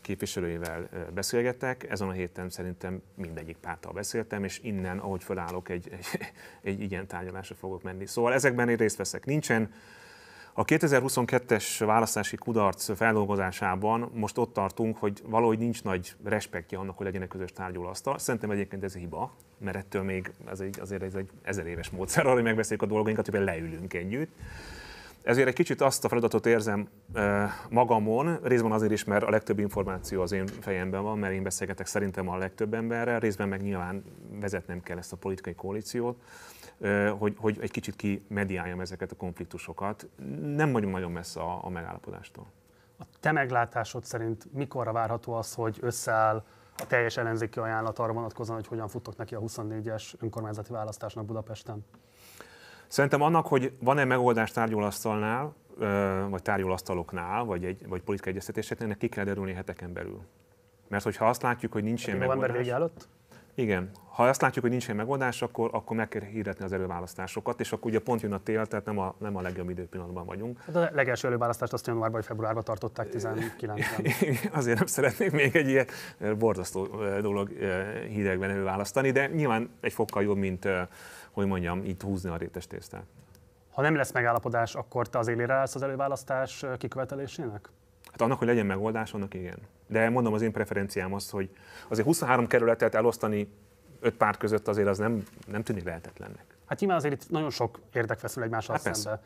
képviselőivel beszélgetek, ezen a héten szerintem mindegyik párttal beszéltem, és innen, ahogy felállok, egy, egy, egy ilyen tárgyalásra fogok menni. Szóval ezekben én részt veszek. Nincsen a 2022-es választási kudarc feldolgozásában most ott tartunk, hogy valahogy nincs nagy respektje annak, hogy legyen egy közös tárgyalóasztal. Szerintem egyébként ez hiba, mert ettől még ez egy, azért ez egy ezer éves módszer arra, hogy megbeszéljük a dolgainkat, hogy leülünk együtt. Ezért egy kicsit azt a feladatot érzem magamon, részben azért is, mert a legtöbb információ az én fejemben van, mert én beszélgetek szerintem a legtöbb emberrel, részben meg nyilván vezetnem kell ezt a politikai koalíciót hogy, hogy egy kicsit kimediáljam ezeket a konfliktusokat. Nem vagyunk nagyon messze a, a megállapodástól. A te meglátásod szerint mikorra várható az, hogy összeáll a teljes ellenzéki ajánlat arra vonatkozóan, hogy hogyan futtok neki a 24-es önkormányzati választásnak Budapesten? Szerintem annak, hogy van-e megoldás tárgyalasztalnál, vagy tárgyalasztaloknál, vagy, egy, vagy politikai egyeztetéseknél, ennek ki kell derülni heteken belül. Mert hogyha azt látjuk, hogy nincs ilyen megoldás... November vége előtt? Igen. Ha azt látjuk, hogy nincs ilyen megoldás, akkor, akkor meg kell hirdetni az előválasztásokat, és akkor ugye pont jön a tél, tehát nem a, nem a legjobb időpillanatban vagyunk. De hát a legelső előválasztást azt januárban vagy februárban tartották 19-ben. Azért nem szeretnék még egy ilyen borzasztó dolog hidegben előválasztani, de nyilván egy fokkal jobb, mint hogy mondjam, itt húzni a rétes tésztát. Ha nem lesz megállapodás, akkor te az élére állsz az előválasztás kikövetelésének? Hát annak, hogy legyen megoldás, annak igen. De mondom, az én preferenciám az, hogy azért 23 kerületet elosztani öt párt között azért az nem, nem tűnik lehetetlennek. Hát nyilván azért itt nagyon sok érdek feszül egymással hát szembe. Persze.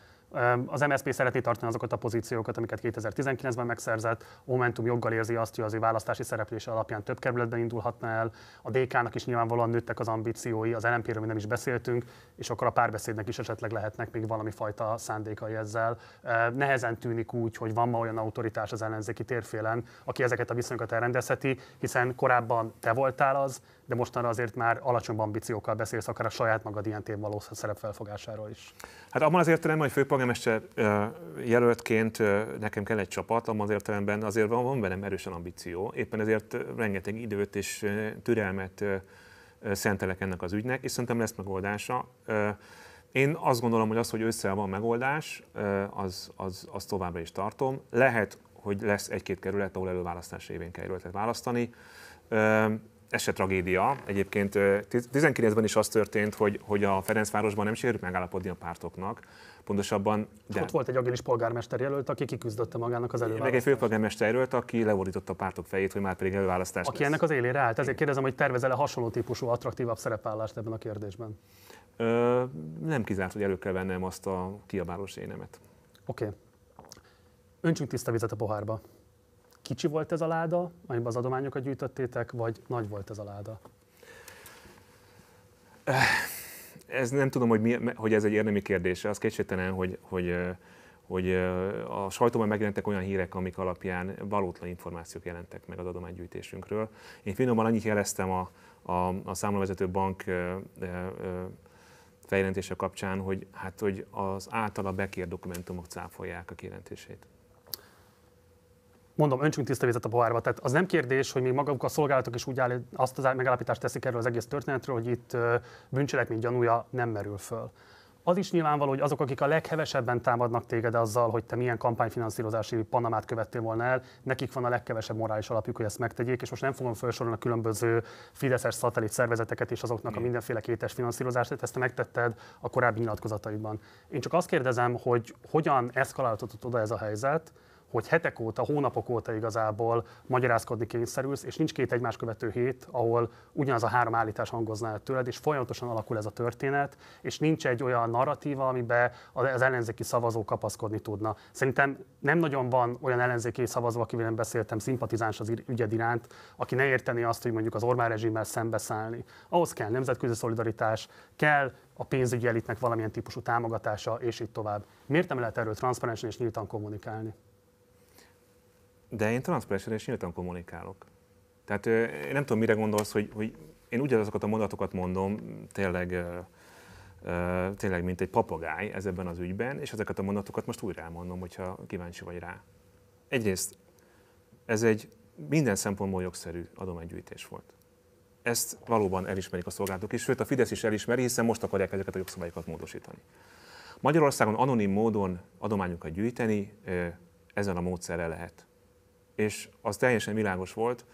Az MSZP szereti tartani azokat a pozíciókat, amiket 2019-ben megszerzett. Momentum joggal érzi azt, hogy az ő választási szereplése alapján több kerületben indulhatna el. A DK-nak is nyilvánvalóan nőttek az ambíciói, az lmp ről mi nem is beszéltünk, és akkor a párbeszédnek is esetleg lehetnek még valami fajta szándékai ezzel. Nehezen tűnik úgy, hogy van ma olyan autoritás az ellenzéki térfélen, aki ezeket a viszonyokat elrendezheti, hiszen korábban te voltál az, de mostanra azért már alacsonyabb ambíciókkal beszélsz, akár a saját magad ilyen tér való szerepfelfogásáról is. Hát abban az értelemben, hogy főpolgármester jelöltként nekem kell egy csapat, abban az értelemben azért van, van velem erősen ambíció, éppen ezért rengeteg időt és türelmet szentelek ennek az ügynek, és szerintem lesz megoldása. Én azt gondolom, hogy az, hogy össze van megoldás, az, az, az továbbra is tartom. Lehet, hogy lesz egy-két kerület, ahol előválasztás évén kell választani ez se tragédia. Egyébként 19-ben is az történt, hogy, hogy a Ferencvárosban nem sikerült megállapodni a pártoknak, pontosabban. De... Ott volt egy agilis polgármester jelölt, aki kiküzdötte magának az előválasztást. Meg egy főpolgármester jelölt, aki leborította a pártok fejét, hogy már pedig előválasztás. Aki lesz. ennek az élére állt. Ezért kérdezem, hogy tervezel-e hasonló típusú, attraktívabb szerepállást ebben a kérdésben? Ö, nem kizárt, hogy elő kell vennem azt a kiabálós énemet. Oké. Okay. Öntsünk tiszta vizet a pohárba kicsi volt ez a láda, amiben az adományokat gyűjtöttétek, vagy nagy volt ez a láda? Ez nem tudom, hogy, mi, hogy ez egy érdemi kérdés. Az kétségtelen, hogy, hogy, hogy a sajtóban megjelentek olyan hírek, amik alapján valótlan információk jelentek meg az adománygyűjtésünkről. Én finoman annyit jeleztem a, a, a számlavezető bank fejlentése kapcsán, hogy, hát, hogy az általa bekért dokumentumok cáfolják a kijelentését mondom, öntsünk tiszta vizet a pohárba. Tehát az nem kérdés, hogy még maguk a szolgálatok is úgy áll, azt az megállapítást teszik erről az egész történetről, hogy itt bűncselekmény gyanúja nem merül föl. Az is nyilvánvaló, hogy azok, akik a leghevesebben támadnak téged azzal, hogy te milyen kampányfinanszírozási panamát követtél volna el, nekik van a legkevesebb morális alapjuk, hogy ezt megtegyék, és most nem fogom felsorolni a különböző fideszes szatellit szervezeteket és azoknak a mindenféle kétes tehát ezt te megtetted a korábbi nyilatkozataidban. Én csak azt kérdezem, hogy hogyan eszkalálódott oda ez a helyzet, hogy hetek óta, hónapok óta igazából magyarázkodni kényszerülsz, és nincs két egymás követő hét, ahol ugyanaz a három állítás hangozná el tőled, és folyamatosan alakul ez a történet, és nincs egy olyan narratíva, amiben az ellenzéki szavazó kapaszkodni tudna. Szerintem nem nagyon van olyan ellenzéki szavazó, akivel nem beszéltem, szimpatizáns az ügyed iránt, aki ne érteni azt, hogy mondjuk az Orbán rezsimmel szembeszállni. Ahhoz kell nemzetközi szolidaritás, kell a pénzügyi elitnek valamilyen típusú támogatása, és így tovább. Miért nem lehet erről transzparensen és nyíltan kommunikálni? De én transzparensen és nyíltan kommunikálok. Tehát én nem tudom, mire gondolsz, hogy, hogy én ugyanazokat a mondatokat mondom, tényleg, tényleg, mint egy papagáj ez ebben az ügyben, és ezeket a mondatokat most újra elmondom, hogyha kíváncsi vagy rá. Egyrészt ez egy minden szempontból jogszerű adománygyűjtés volt. Ezt valóban elismerik a szolgáltatók, és sőt a Fidesz is elismeri, hiszen most akarják ezeket a jogszabályokat módosítani. Magyarországon anonim módon adományokat gyűjteni ezen a módszerrel lehet és az teljesen világos volt,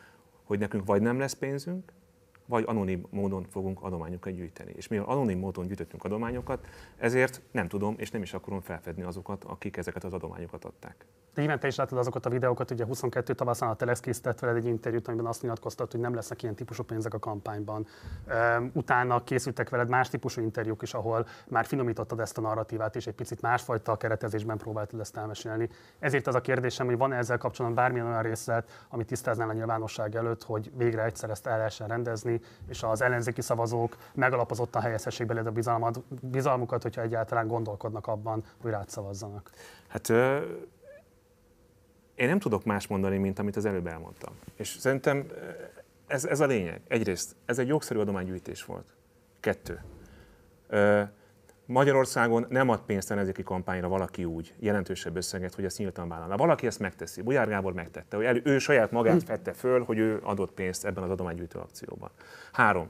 hogy nekünk vagy nem lesz pénzünk, vagy anonim módon fogunk adományokat gyűjteni. És mivel anonim módon gyűjtöttünk adományokat, ezért nem tudom és nem is akarom felfedni azokat, akik ezeket az adományokat adták. De nyilván te is láttad azokat a videókat, ugye 22 tavaszán a Telex készített veled egy interjút, amiben azt nyilatkoztat, hogy nem lesznek ilyen típusú pénzek a kampányban. utána készültek veled más típusú interjúk is, ahol már finomítottad ezt a narratívát, és egy picit másfajta keretezésben próbáltad ezt elmesélni. Ezért az a kérdésem, hogy van e ezzel kapcsolatban bármilyen olyan részlet, amit tisztáznál a nyilvánosság előtt, hogy végre egyszer ezt el lehessen rendezni, és az ellenzéki szavazók megalapozottan helyezhessék bele a bizalmat, bizalmukat, hogyha egyáltalán gondolkodnak abban, hogy rád szavazzanak. Hát ö, én nem tudok más mondani, mint amit az előbb elmondtam. És szerintem ez, ez a lényeg. Egyrészt ez egy jogszerű adománygyűjtés volt. Kettő. Ö, Magyarországon nem ad pénzt ellenzéki kampányra valaki úgy jelentősebb összeget, hogy ezt nyíltan vállalna. Valaki ezt megteszi. Bujár Gábor megtette, hogy elő, ő saját magát hm. fette föl, hogy ő adott pénzt ebben az adománygyűjtő akcióban. Három.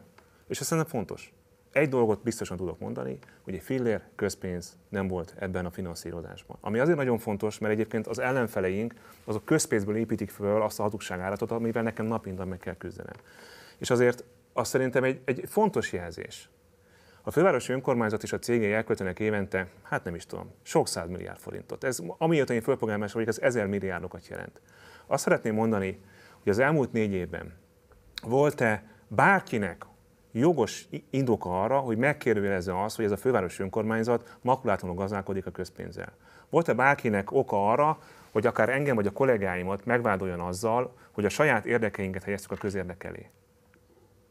És ez szerintem fontos. Egy dolgot biztosan tudok mondani, hogy egy fillér közpénz nem volt ebben a finanszírozásban. Ami azért nagyon fontos, mert egyébként az ellenfeleink azok közpénzből építik föl azt a hazugságáratot, amivel nekem napindan meg kell küzdenem. És azért azt szerintem egy, egy fontos jelzés, a fővárosi önkormányzat és a cégei elköltenek évente, hát nem is tudom, sok milliárd forintot. Ez, amióta én fölpolgármester vagyok, ez ezer milliárdokat jelent. Azt szeretném mondani, hogy az elmúlt négy évben volt-e bárkinek jogos indoka arra, hogy megkérdőjelezze azt, hogy ez a fővárosi önkormányzat makulátlanul gazdálkodik a közpénzzel. Volt-e bárkinek oka arra, hogy akár engem vagy a kollégáimat megvádoljon azzal, hogy a saját érdekeinket helyeztük a közérdek elé?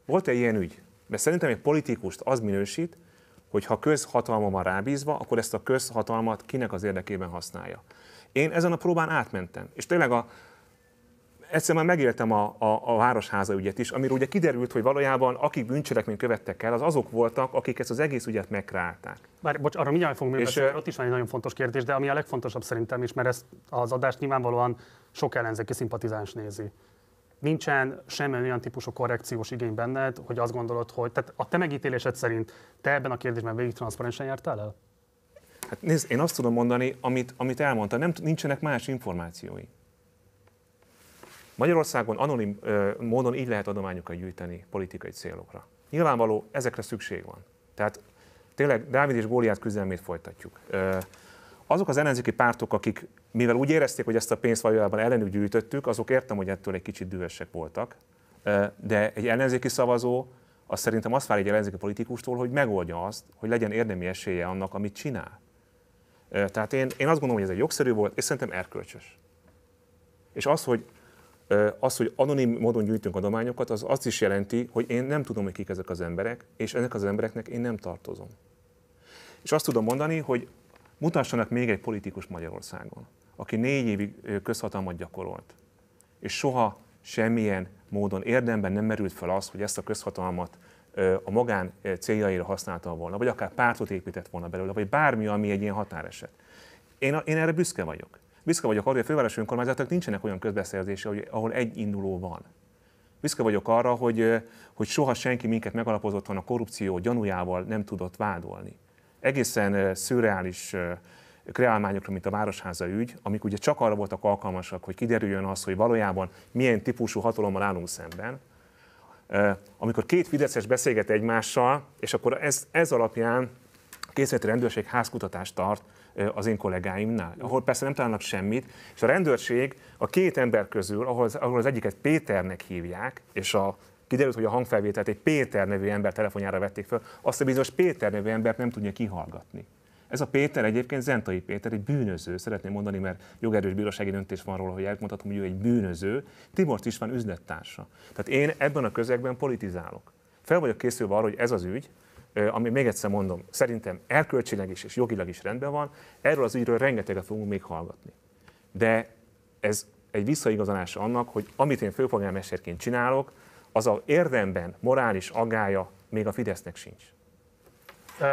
Volt-e ilyen ügy? Mert szerintem egy politikust az minősít, hogy ha közhatalma van rábízva, akkor ezt a közhatalmat kinek az érdekében használja. Én ezen a próbán átmentem. És tényleg a, egyszer már megéltem a, a, a Városháza ügyet is, amiről ugye kiderült, hogy valójában akik bűncselekményt követtek el, az azok voltak, akik ezt az egész ügyet megkrálták. Bár, bocs, arra mindjárt fogunk és, beszélni, ott is van egy nagyon fontos kérdés, de ami a legfontosabb szerintem is, mert ezt az adást nyilvánvalóan sok ellenzéki szimpatizáns nézi nincsen semmilyen olyan típusú korrekciós igény benned, hogy azt gondolod, hogy tehát a te megítélésed szerint te ebben a kérdésben végig transzparensen jártál el? Hát nézd, én azt tudom mondani, amit, amit elmondta, nem, nincsenek más információi. Magyarországon anonim ö, módon így lehet adományokat gyűjteni politikai célokra. Nyilvánvaló, ezekre szükség van. Tehát tényleg Dávid és Góliát küzdelmét folytatjuk. Ö, azok az ellenzéki pártok, akik, mivel úgy érezték, hogy ezt a pénzt valójában ellenük gyűjtöttük, azok értem, hogy ettől egy kicsit dühösek voltak, de egy ellenzéki szavazó az szerintem azt vár egy ellenzéki politikustól, hogy megoldja azt, hogy legyen érdemi esélye annak, amit csinál. Tehát én, én azt gondolom, hogy ez egy jogszerű volt, és szerintem erkölcsös. És az, hogy az, hogy anonim módon gyűjtünk adományokat, az azt is jelenti, hogy én nem tudom, hogy kik ezek az emberek, és ennek az embereknek én nem tartozom. És azt tudom mondani, hogy Mutassanak még egy politikus Magyarországon, aki négy évig közhatalmat gyakorolt, és soha semmilyen módon érdemben nem merült fel az, hogy ezt a közhatalmat a magán céljaira használta volna, vagy akár pártot épített volna belőle, vagy bármi, ami egy ilyen határeset. Én, én erre büszke vagyok. Büszke vagyok arra, hogy a fővárosi önkormányzatok nincsenek olyan közbeszerzése, ahol egy induló van. Büszke vagyok arra, hogy, hogy soha senki minket megalapozottan a korrupció gyanújával nem tudott vádolni egészen szürreális kreálmányokra, mint a Városháza ügy, amik ugye csak arra voltak alkalmasak, hogy kiderüljön az, hogy valójában milyen típusú hatalommal állunk szemben, amikor két fideszes beszélget egymással, és akkor ez, ez alapján készített rendőrség házkutatást tart az én kollégáimnál, ahol persze nem találnak semmit, és a rendőrség a két ember közül, ahol az, ahol az egyiket Péternek hívják, és a kiderült, hogy a hangfelvételt egy Péter nevű ember telefonjára vették fel, azt a bizonyos Péter nevű embert nem tudja kihallgatni. Ez a Péter egyébként Zentai Péter, egy bűnöző, szeretném mondani, mert jogerős bírósági döntés van róla, hogy elmondhatom, hogy ő egy bűnöző, Tibor van üzlettársa. Tehát én ebben a közegben politizálok. Fel vagyok készülve arra, hogy ez az ügy, ami még egyszer mondom, szerintem erkölcsileg is és jogilag is rendben van, erről az ügyről rengeteget fogunk még hallgatni. De ez egy visszaigazolása annak, hogy amit én főpolgármesterként csinálok, az a érdemben morális agája még a Fidesznek sincs.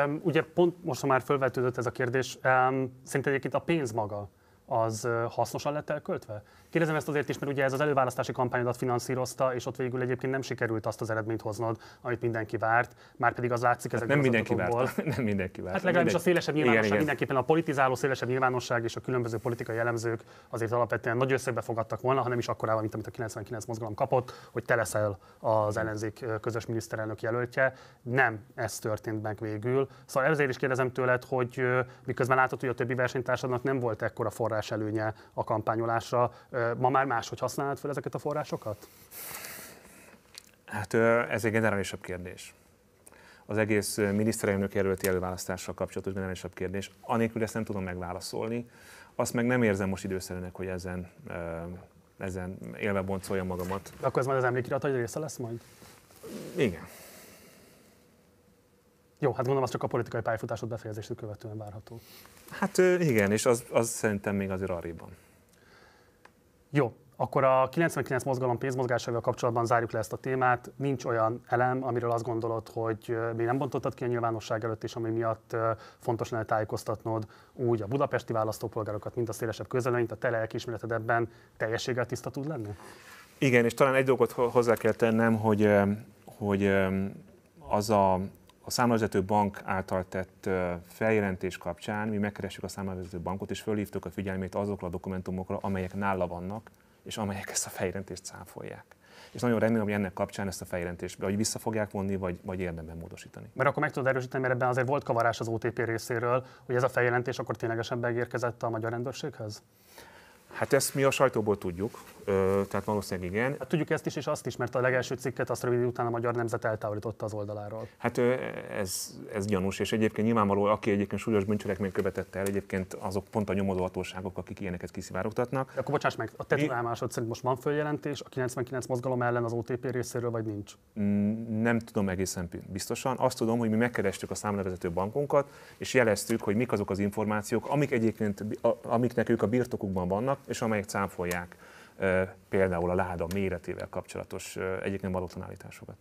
Um, ugye pont most, ha már felvetődött ez a kérdés, um, szerint egyébként a pénz maga az hasznosan lett elköltve? Kérdezem ezt azért is, mert ugye ez az előválasztási kampányodat finanszírozta, és ott végül egyébként nem sikerült azt az eredményt hoznod, amit mindenki várt, már pedig az látszik hát ezekből hát nem, mindenki várt, [LAUGHS] nem mindenki várt. Hát legalábbis a szélesebb nyilvánosság, igen, igen. mindenképpen a politizáló szélesebb nyilvánosság és a különböző politikai elemzők azért alapvetően nagy összegbe fogadtak volna, hanem is akkorában, mint amit a 99 mozgalom kapott, hogy te leszel az ellenzék közös miniszterelnök jelöltje. Nem ez történt meg végül. Szóval ezért is kérdezem tőled, hogy miközben látod, hogy a többi versenytársadnak nem volt ekkora előnye a kampányolásra, Ma már máshogy használnád fel ezeket a forrásokat? Hát ez egy generálisabb kérdés. Az egész miniszterelnök jelölti előválasztással kapcsolatos generálisabb kérdés. Anélkül ezt nem tudom megválaszolni. Azt meg nem érzem most időszerűnek, hogy ezen, ezen élve boncoljam magamat. De akkor ez majd az emlékirat, hogy része lesz majd? Igen. Jó, hát gondolom az csak a politikai pályafutásod befejezését követően várható. Hát igen, és az, az szerintem még azért arrébb van. Jó, akkor a 99 mozgalom pénzmozgásával kapcsolatban zárjuk le ezt a témát. Nincs olyan elem, amiről azt gondolod, hogy még nem bontottad ki a nyilvánosság előtt, és ami miatt fontos lenne tájékoztatnod úgy a budapesti választópolgárokat, mint a szélesebb közeleményt, a te lelkiismereted ebben teljességgel tiszta tud lenni? Igen, és talán egy dolgot hozzá kell tennem, hogy, hogy az a a számlavezető bank által tett feljelentés kapcsán mi megkeressük a számlavezető bankot, és fölhívtuk a figyelmét azokra a dokumentumokra, amelyek nála vannak, és amelyek ezt a feljelentést cáfolják. És nagyon remélem, hogy ennek kapcsán ezt a feljelentést vagy vissza fogják vonni, vagy, vagy érdemben módosítani. Mert akkor meg tudod erősíteni, mert ebben azért volt kavarás az OTP részéről, hogy ez a feljelentés akkor ténylegesen megérkezett a magyar rendőrséghez? Hát ezt mi a sajtóból tudjuk, ö, tehát valószínűleg igen. Hát tudjuk ezt is és azt is, mert a legelső cikket azt rövid után a magyar nemzet eltávolította az oldaláról. Hát ö, ez, ez gyanús, és egyébként nyilvánvaló, aki egyébként súlyos bűncselekményt követett el, egyébként azok pont a nyomozóhatóságok, akik ilyeneket kiszivárogtatnak. akkor bocsáss meg, a te tudomásod szerint most van följelentés a 99 mozgalom ellen az OTP részéről, vagy nincs? Mm, nem tudom egészen biztosan. Azt tudom, hogy mi megkerestük a számlavezető bankunkat, és jeleztük, hogy mik azok az információk, amik egyébként, amiknek ők a birtokukban vannak, és amelyek cáfolják például a láda méretével kapcsolatos egyébként valótlan állításokat.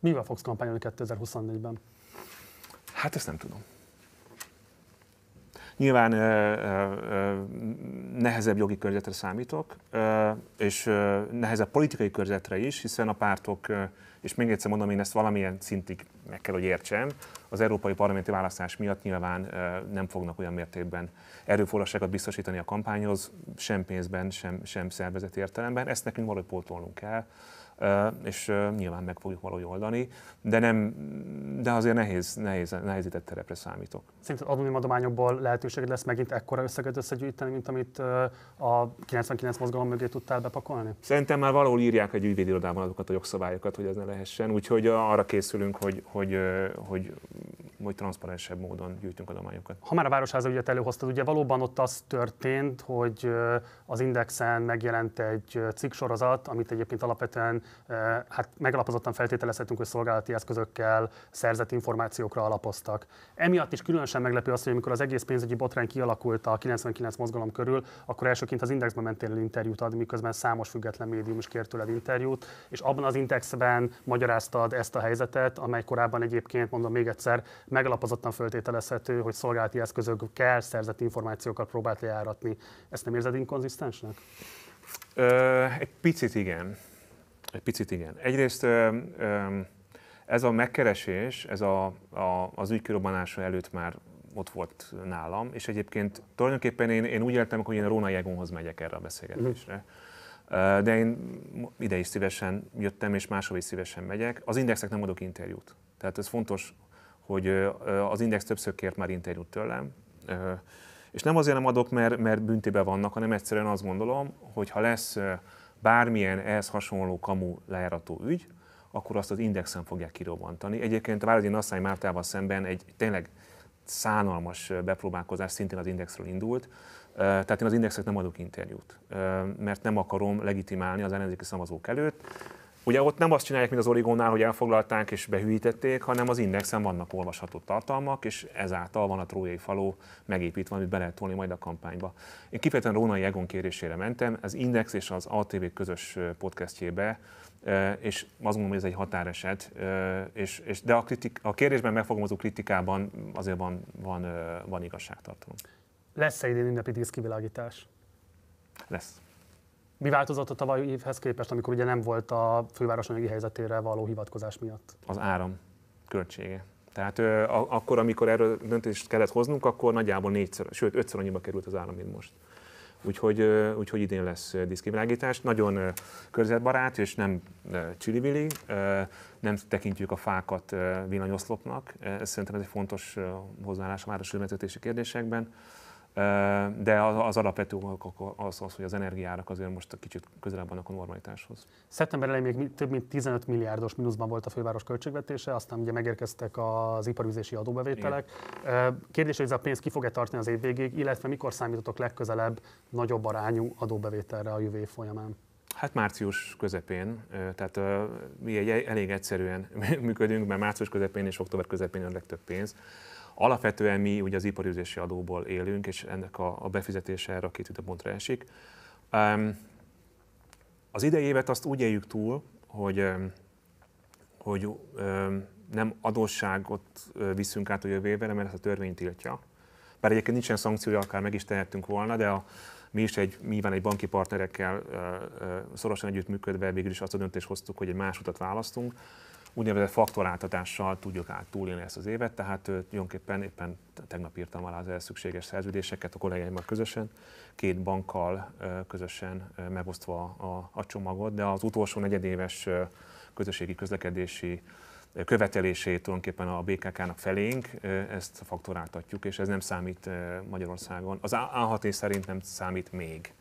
Mivel fogsz kampányolni 2024-ben? Hát ezt nem tudom. Nyilván ö, ö, nehezebb jogi körzetre számítok, ö, és ö, nehezebb politikai körzetre is, hiszen a pártok, ö, és még egyszer mondom, én ezt valamilyen szintig meg kell, hogy értsem, az európai parlamenti választás miatt nyilván nem fognak olyan mértékben erőforrásokat biztosítani a kampányhoz, sem pénzben, sem, sem szervezeti értelemben. Ezt nekünk valahogy pótolnunk kell és nyilván meg fogjuk valahogy oldani, de, nem, de azért nehéz, nehéz, nehézített terepre számítok. Szerintem anonim adományokból lehetőséged lesz megint ekkora összeget összegyűjteni, mint amit a 99 mozgalom mögé tudtál bepakolni? Szerintem már valahol írják egy ügyvédirodában azokat a jogszabályokat, hogy ez ne lehessen, úgyhogy arra készülünk, hogy, hogy, hogy hogy transzparensebb módon gyűjtünk adományokat. Ha már a Városháza ügyet előhoztad, ugye valóban ott az történt, hogy az Indexen megjelent egy cikksorozat, amit egyébként alapvetően hát megalapozottan feltételezhetünk, hogy szolgálati eszközökkel szerzett információkra alapoztak. Emiatt is különösen meglepő az, hogy amikor az egész pénzügyi botrány kialakult a 99 mozgalom körül, akkor elsőként az indexben mentél el interjút adni, miközben számos független médium is kért tőled interjút, és abban az Indexben magyaráztad ezt a helyzetet, amely korábban egyébként, mondom még egyszer, megalapozottan föltételezhető, hogy szolgálati eszközökkel szerzett információkat próbált lejáratni. Ezt nem érzed inkonzisztensnek? Ö, egy picit igen. Egy picit igen. Egyrészt ö, ö, ez a megkeresés, ez a, a, az ügy kirobbanása előtt már ott volt nálam, és egyébként tulajdonképpen én, én úgy értem, hogy én a Róna Jegonhoz megyek erre a beszélgetésre. Mhm. De én ide is szívesen jöttem, és máshol is szívesen megyek. Az indexek nem adok interjút. Tehát ez fontos hogy az Index többször kért már interjút tőlem, és nem azért nem adok, mert, mert büntibe vannak, hanem egyszerűen azt gondolom, hogy ha lesz bármilyen ehhez hasonló kamu lejárató ügy, akkor azt az indexen fogják kirobbantani. Egyébként a Váradi Nassai Mártával szemben egy tényleg szánalmas bepróbálkozás szintén az indexről indult, tehát én az indexek nem adok interjút, mert nem akarom legitimálni az ellenzéki szavazók előtt, Ugye ott nem azt csinálják, mint az origónál, hogy elfoglalták és behűítették, hanem az indexen vannak olvasható tartalmak, és ezáltal van a trójai falu megépítve, amit be lehet tolni majd a kampányba. Én kifejezetten Rónai Egon kérésére mentem, az Index és az ATV közös podcastjébe és azt gondolom, hogy ez egy határeset, és, és, de a, kritik, a kérdésben megfogalmazó kritikában azért van, van, van igazságtartalom. Lesz-e idén ünnepi díszkivilágítás? Lesz. Mi változott a tavalyi évhez képest, amikor ugye nem volt a főváros anyagi helyzetére való hivatkozás miatt? Az áram költsége. Tehát ö, akkor, amikor erről döntést kellett hoznunk, akkor nagyjából négyszer, sőt ötször annyiba került az áram, mint most. Úgyhogy, ö, úgyhogy idén lesz diszkivilágítás. Nagyon ö, körzetbarát, és nem csilibili, nem tekintjük a fákat villanyoszlopnak. Szerintem ez egy fontos hozzáállás a város kérdésekben de az, az alapvető az, az, hogy az energiárak azért most kicsit közelebb vannak a normalitáshoz. Szeptember elején még több mint 15 milliárdos mínuszban volt a főváros költségvetése, aztán ugye megérkeztek az iparüzési adóbevételek. Igen. Kérdés, hogy ez a pénz ki fog-e tartani az év végéig, illetve mikor számítotok legközelebb nagyobb arányú adóbevételre a jövő év folyamán? Hát március közepén, tehát mi egy elég egyszerűen [LAUGHS] működünk, mert március közepén és október közepén a legtöbb pénz. Alapvetően mi ugye az iparűzési adóból élünk, és ennek a, a befizetése erre a két időpontra esik. Um, az idei évet azt úgy éljük túl, hogy, um, hogy um, nem adósságot viszünk át a jövő évre, mert ezt a törvény tiltja. Bár egyébként nincsen szankciója, akár meg is tehetünk volna, de a, mi is egy, van egy banki partnerekkel uh, uh, szorosan együttműködve végül is azt a döntést hoztuk, hogy egy más utat választunk úgynevezett faktoráltatással tudjuk át túlélni ezt az évet, tehát tulajdonképpen éppen tegnap írtam alá az elszükséges szerződéseket a kollégáimmal közösen, két bankkal közösen megosztva a, a csomagot, de az utolsó negyedéves közösségi közlekedési követelését tulajdonképpen a BKK-nak felénk, ezt faktoráltatjuk, és ez nem számít Magyarországon. Az A6 szerint nem számít még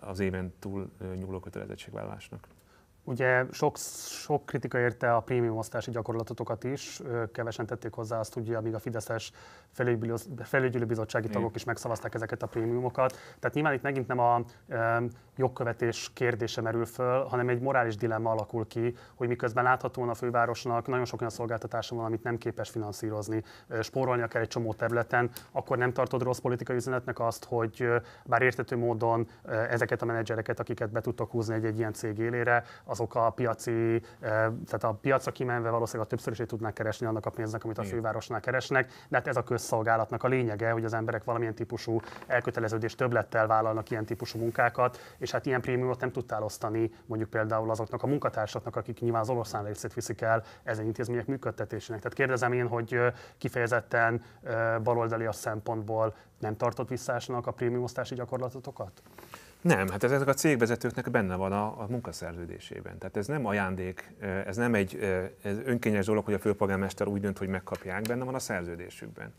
az éven túl nyúló kötelezettségvállalásnak. Ugye sok, sok kritika érte a prémium osztási gyakorlatotokat is, kevesen tették hozzá azt ugye, amíg a Fideszes felügyelőbizottsági tagok is megszavazták ezeket a prémiumokat. Tehát nyilván itt megint nem a jogkövetés kérdése merül föl, hanem egy morális dilemma alakul ki, hogy miközben láthatóan a fővárosnak nagyon sok olyan szolgáltatása van, amit nem képes finanszírozni, spórolni kell egy csomó területen, akkor nem tartod rossz politikai üzenetnek azt, hogy bár értető módon ezeket a menedzsereket, akiket be tudtok húzni egy, egy ilyen cég élére, az azok a piaci, eh, tehát a piacra kimenve valószínűleg a is tudnák keresni annak a pénznek, amit a fővárosnál keresnek, de hát ez a közszolgálatnak a lényege, hogy az emberek valamilyen típusú elköteleződés többlettel vállalnak ilyen típusú munkákat, és hát ilyen prémiumot nem tudtál osztani mondjuk például azoknak a munkatársaknak, akik nyilván az oroszlán részét viszik el ezen intézmények működtetésének. Tehát kérdezem én, hogy eh, kifejezetten eh, baloldali a szempontból nem tartott visszásnak a prémiumosztási gyakorlatotokat? Nem, hát ezek a cégvezetőknek benne van a, a munkaszerződésében. Tehát ez nem ajándék, ez nem egy ez önkényes dolog, hogy a főpolgármester úgy dönt, hogy megkapják, benne van a szerződésükben.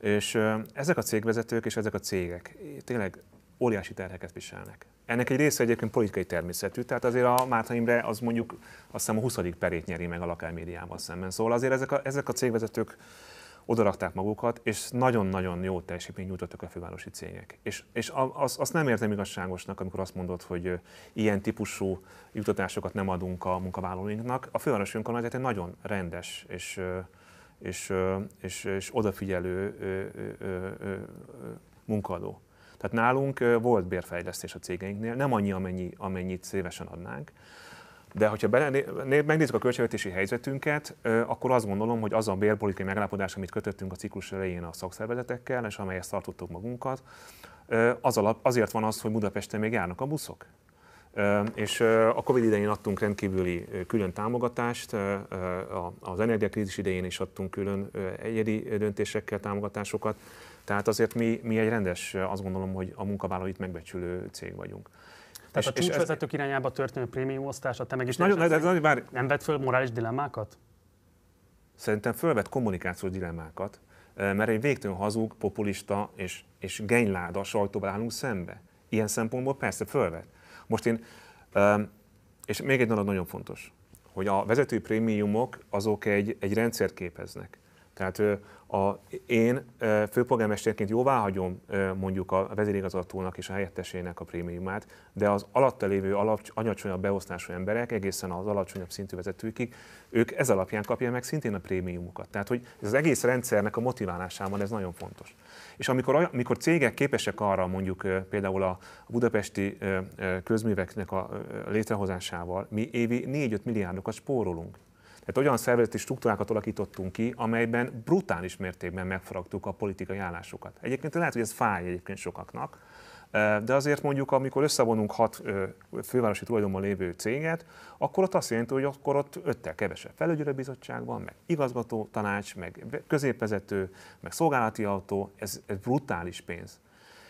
És ezek a cégvezetők és ezek a cégek tényleg óriási terheket viselnek. Ennek egy része egyébként politikai természetű, tehát azért a Márta Imre az mondjuk azt hiszem a 20. perét nyeri meg a lakálmédiával szemben. Szóval azért ezek a, ezek a cégvezetők odarakták magukat, és nagyon-nagyon jó teljesítményt nyújtottak a fővárosi cégek. És, és azt az nem értem igazságosnak, amikor azt mondod, hogy ilyen típusú jutatásokat nem adunk a munkavállalóinknak. A fővárosi önkormányzat egy nagyon rendes és, és, és, és odafigyelő munkadó. Tehát nálunk volt bérfejlesztés a cégeinknél, nem annyi, amennyi, amennyit szívesen adnánk, de hogyha megnézzük a költségvetési helyzetünket, akkor azt gondolom, hogy az a bérpolitikai megállapodás, amit kötöttünk a ciklus elején a szakszervezetekkel, és amelyhez tartottuk magunkat, az alap, azért van az, hogy Budapesten még járnak a buszok. És a Covid idején adtunk rendkívüli külön támogatást, az energiakrízis idején is adtunk külön egyedi döntésekkel támogatásokat, tehát azért mi, mi egy rendes, azt gondolom, hogy a munkavállalóit megbecsülő cég vagyunk. Tehát és, a csúcsvezetők ez... irányába történő prémium osztása, te meg is nagyon, ez, ez, bár... nem vett föl morális dilemmákat? Szerintem fölvett kommunikációs dilemmákat, eh, mert egy végtelen hazug, populista és, és genyláda sajtóval állunk szembe. Ilyen szempontból persze fölvett Most én, és még egy dolog nagyon fontos, hogy a vezető prémiumok azok egy, egy rendszert képeznek. Tehát a, én főpolgármesterként jóvá hagyom mondjuk a vezérigazgatónak és a helyettesének a prémiumát, de az alatta lévő alap, anyacsonyabb beosztású emberek egészen az alacsonyabb szintű vezetőkig, ők ez alapján kapják meg szintén a prémiumukat. Tehát, hogy ez az egész rendszernek a motiválásában ez nagyon fontos. És amikor, amikor cégek képesek arra mondjuk például a budapesti közműveknek a létrehozásával, mi évi 4-5 milliárdokat spórolunk. Tehát olyan szervezeti struktúrákat alakítottunk ki, amelyben brutális mértékben megfaragtuk a politikai állásokat. Egyébként lehet, hogy ez fáj egyébként sokaknak, de azért mondjuk, amikor összevonunk hat fővárosi tulajdonban lévő céget, akkor ott azt jelenti, hogy akkor ott öttel kevesebb bizottság van, meg igazgató tanács, meg középvezető, meg szolgálati autó, ez, ez brutális pénz.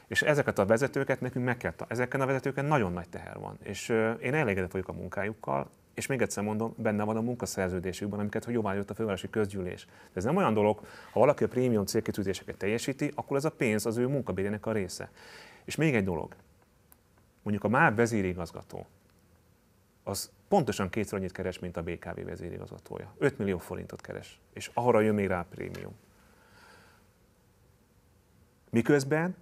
És ezeket a vezetőket nekünk meg kell, ezeken a vezetőken nagyon nagy teher van. És én elégedett vagyok a munkájukkal, és még egyszer mondom, benne van a munkaszerződésükben, amiket hogy jóvá jött a fővárosi közgyűlés. De ez nem olyan dolog, ha valaki a prémium célkitűzéseket teljesíti, akkor ez a pénz az ő munkabérének a része. És még egy dolog, mondjuk a MÁV vezérigazgató, az pontosan kétszer annyit keres, mint a BKV vezérigazgatója. 5 millió forintot keres, és arra jön még rá a prémium. Miközben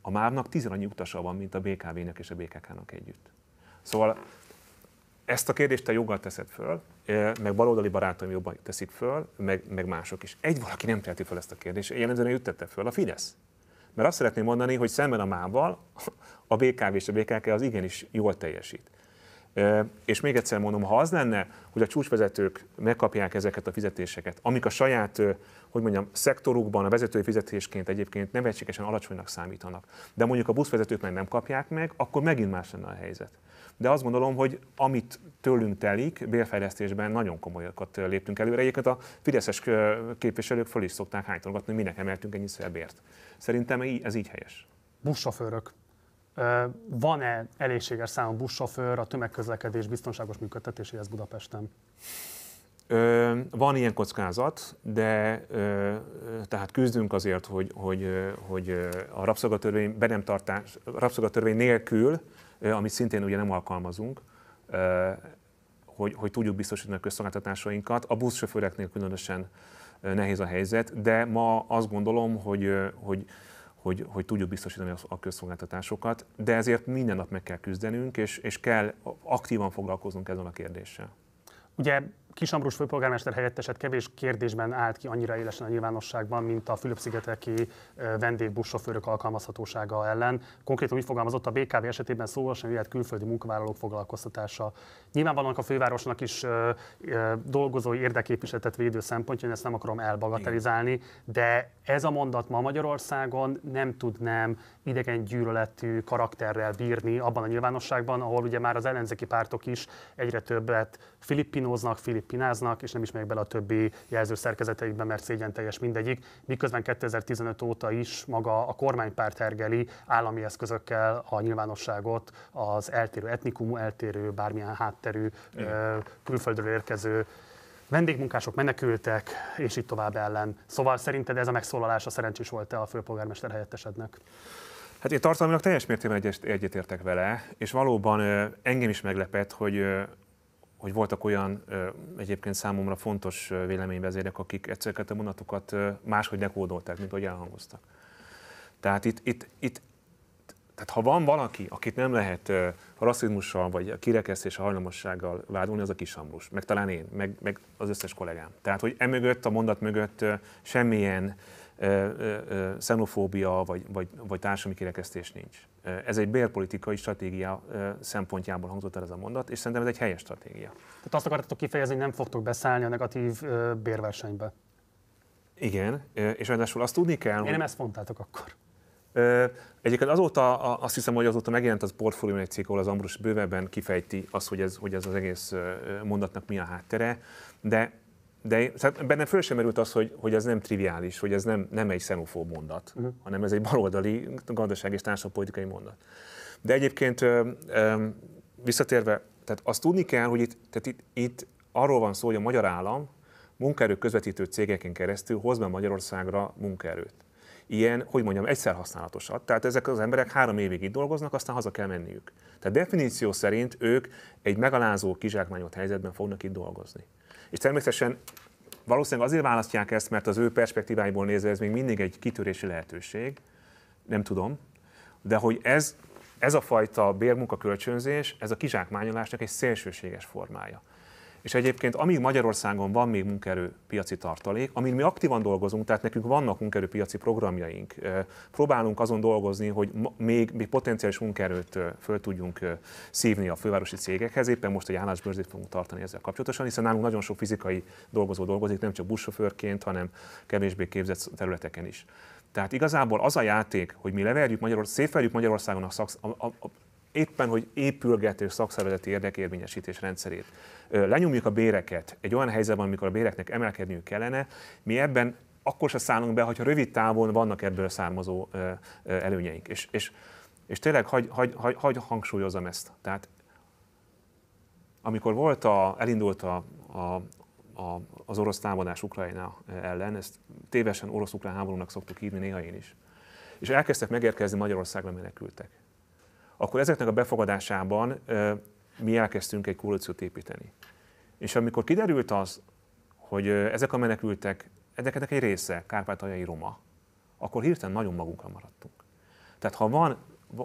a MÁV-nak tizen annyi utasa van, mint a BKV-nek és a BKK-nak együtt. Szóval ezt a kérdést te joggal teszed föl, eh, meg baloldali barátaim jobban teszik föl, meg, meg mások is. Egy valaki nem teheti föl ezt a kérdést, jellemzően ő föl, a Fidesz. Mert azt szeretném mondani, hogy szemben a mával a BKV és a BKK az igenis jól teljesít. És még egyszer mondom, ha az lenne, hogy a csúcsvezetők megkapják ezeket a fizetéseket, amik a saját, hogy mondjam, szektorukban a vezetői fizetésként egyébként nevetségesen alacsonynak számítanak, de mondjuk a buszvezetők meg nem kapják meg, akkor megint más lenne a helyzet. De azt gondolom, hogy amit tőlünk telik, bérfejlesztésben nagyon komolyakat léptünk előre. Egyébként a fideszes képviselők föl is szokták hánytolgatni, hogy minek emeltünk ennyi bért. Szerintem ez így helyes. Buszsofőrök van-e elégséges számú buszsofőr a tömegközlekedés biztonságos működtetéséhez Budapesten? Ö, van ilyen kockázat, de ö, tehát küzdünk azért, hogy, hogy, hogy a rabszolgatörvény, be nem tartás, rabszolgatörvény nélkül, amit szintén ugye nem alkalmazunk, ö, hogy, hogy tudjuk biztosítani a közszolgáltatásainkat. A buszsofőreknél különösen nehéz a helyzet, de ma azt gondolom, hogy, hogy hogy, hogy tudjuk biztosítani a közszolgáltatásokat, de ezért minden nap meg kell küzdenünk, és, és kell aktívan foglalkoznunk ezzel a kérdéssel. Ugye Kisambrus főpolgármester helyetteset kevés kérdésben állt ki annyira élesen a nyilvánosságban, mint a Fülöp-szigeteki vendégbuszsofőrök alkalmazhatósága ellen. Konkrétan úgy fogalmazott, a BKV esetében szóval sem jöhet külföldi munkavállalók foglalkoztatása. Nyilvánvalóan a fővárosnak is ö, ö, dolgozói érdeképviseletet védő szempontja, ezt nem akarom elbagatelizálni, de ez a mondat ma Magyarországon nem tud nem idegen gyűlöletű karakterrel bírni abban a nyilvánosságban, ahol ugye már az ellenzéki pártok is egyre többet filippinoznak, filip pináznak, és nem is megyek bele a többi jelző szerkezeteikbe, mert szégyen teljes mindegyik, miközben 2015 óta is maga a kormánypárt hergeli állami eszközökkel a nyilvánosságot az eltérő etnikumú, eltérő, bármilyen hátterű, külföldről érkező vendégmunkások, menekültek, és itt tovább ellen. Szóval szerinted ez a megszólalása szerencsés volt-e a főpolgármester helyettesednek? Hát én tartalmilag teljes mértékben egyetértek vele, és valóban engem is meglepett, hogy hogy voltak olyan egyébként számomra fontos véleményvezérek, akik egyszerűen a mondatokat máshogy lekódolták, mint ahogy elhangoztak. Tehát itt, itt, itt tehát ha van valaki, akit nem lehet a rasszizmussal vagy a kirekesztés a hajlamossággal vádolni, az a kisamrus, meg talán én, meg, meg az összes kollégám. Tehát, hogy emögött, a mondat mögött semmilyen xenofóbia vagy, vagy, vagy társadalmi kirekesztés nincs. Ez egy bérpolitikai stratégia szempontjából hangzott el ez a mondat, és szerintem ez egy helyes stratégia. Tehát azt akartatok kifejezni, hogy nem fogtok beszállni a negatív bérversenybe? Igen, és ráadásul azt tudni kell, Én hogy... nem ezt mondtátok akkor. Egyébként azóta, azt hiszem, hogy azóta megjelent az portfólión egy cikk, ahol az Ambrus bővebben kifejti azt, hogy ez, hogy ez az egész mondatnak mi a háttere, de de tehát benne föl sem merült az, hogy, hogy ez nem triviális, hogy ez nem, nem egy xenofób mondat, uh-huh. hanem ez egy baloldali gazdaság és társadalmi mondat. De egyébként ö, ö, visszatérve, tehát azt tudni kell, hogy itt, tehát itt, itt arról van szó, hogy a magyar állam munkaerő közvetítő cégeken keresztül hoz be Magyarországra munkaerőt. Ilyen, hogy mondjam, egyszer használatosat. Tehát ezek az emberek három évig itt dolgoznak, aztán haza kell menniük. Tehát definíció szerint ők egy megalázó, kizsákmányolt helyzetben fognak itt dolgozni. És természetesen valószínűleg azért választják ezt, mert az ő perspektíváiból nézve ez még mindig egy kitörési lehetőség, nem tudom, de hogy ez, ez a fajta bérmunkakölcsönzés, ez a kizsákmányolásnak egy szélsőséges formája. És egyébként, amíg Magyarországon van még munkaerőpiaci tartalék, amin mi aktívan dolgozunk, tehát nekünk vannak munkaerőpiaci programjaink, eh, próbálunk azon dolgozni, hogy még, még potenciális munkaerőt eh, föl tudjunk eh, szívni a fővárosi cégekhez. Éppen most egy állásbőrzét fogunk tartani ezzel kapcsolatosan, hiszen nálunk nagyon sok fizikai dolgozó dolgozik, nem csak buszsofőrként, hanem kevésbé képzett területeken is. Tehát igazából az a játék, hogy mi leverjük Magyarországon, szétverjük Magyarországon a, szaksz. a, a, a éppen, hogy épülgető szakszervezeti érdekérvényesítés rendszerét. Lenyomjuk a béreket egy olyan helyzetben, amikor a béreknek emelkedniük kellene, mi ebben akkor se szállunk be, hogyha rövid távon vannak ebből származó előnyeink. És, és, és tényleg hagy, hagy, hagy, hagy hangsúlyozom ezt. Tehát amikor volt a, elindult a, a, a, az orosz támadás Ukrajna ellen, ezt tévesen orosz-ukrán háborúnak szoktuk hívni, néha én is. És elkezdtek megérkezni Magyarországra menekültek akkor ezeknek a befogadásában mi elkezdtünk egy koalíciót építeni. És amikor kiderült az, hogy ezek a menekültek, ezeknek egy része kárpátaljai roma, akkor hirtelen nagyon magunkra maradtunk. Tehát ha van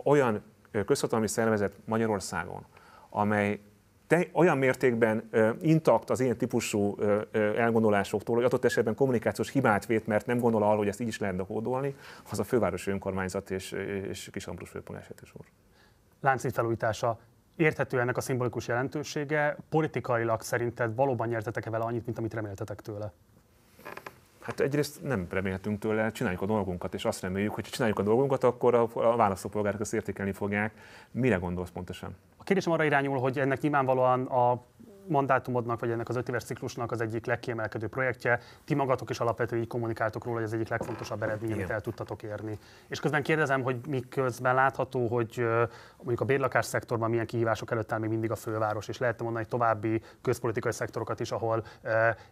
olyan közhatalmi szervezet Magyarországon, amely te, olyan mértékben ö, intakt az ilyen típusú ö, ö, elgondolásoktól, hogy adott esetben kommunikációs hibát vét, mert nem gondol arra, hogy ezt így is lehet dokódolni, az a fővárosi önkormányzat és, és Kisambrus is úr láncít felújítása érthető ennek a szimbolikus jelentősége. Politikailag szerinted valóban nyertetek-e vele annyit, mint amit reméltetek tőle? Hát egyrészt nem remélhetünk tőle, csináljuk a dolgunkat, és azt reméljük, hogy ha csináljuk a dolgunkat, akkor a, a választópolgárok ezt értékelni fogják. Mire gondolsz pontosan? A kérdésem arra irányul, hogy ennek nyilvánvalóan a mandátumodnak, vagy ennek az ötéves ciklusnak az egyik legkiemelkedő projektje. Ti magatok is alapvetően így kommunikáltok róla, hogy ez egyik legfontosabb eredmény, amit el tudtatok érni. És közben kérdezem, hogy miközben látható, hogy mondjuk a bérlakás szektorban milyen kihívások előtt áll még mindig a főváros, és lehetne mondani további közpolitikai szektorokat is, ahol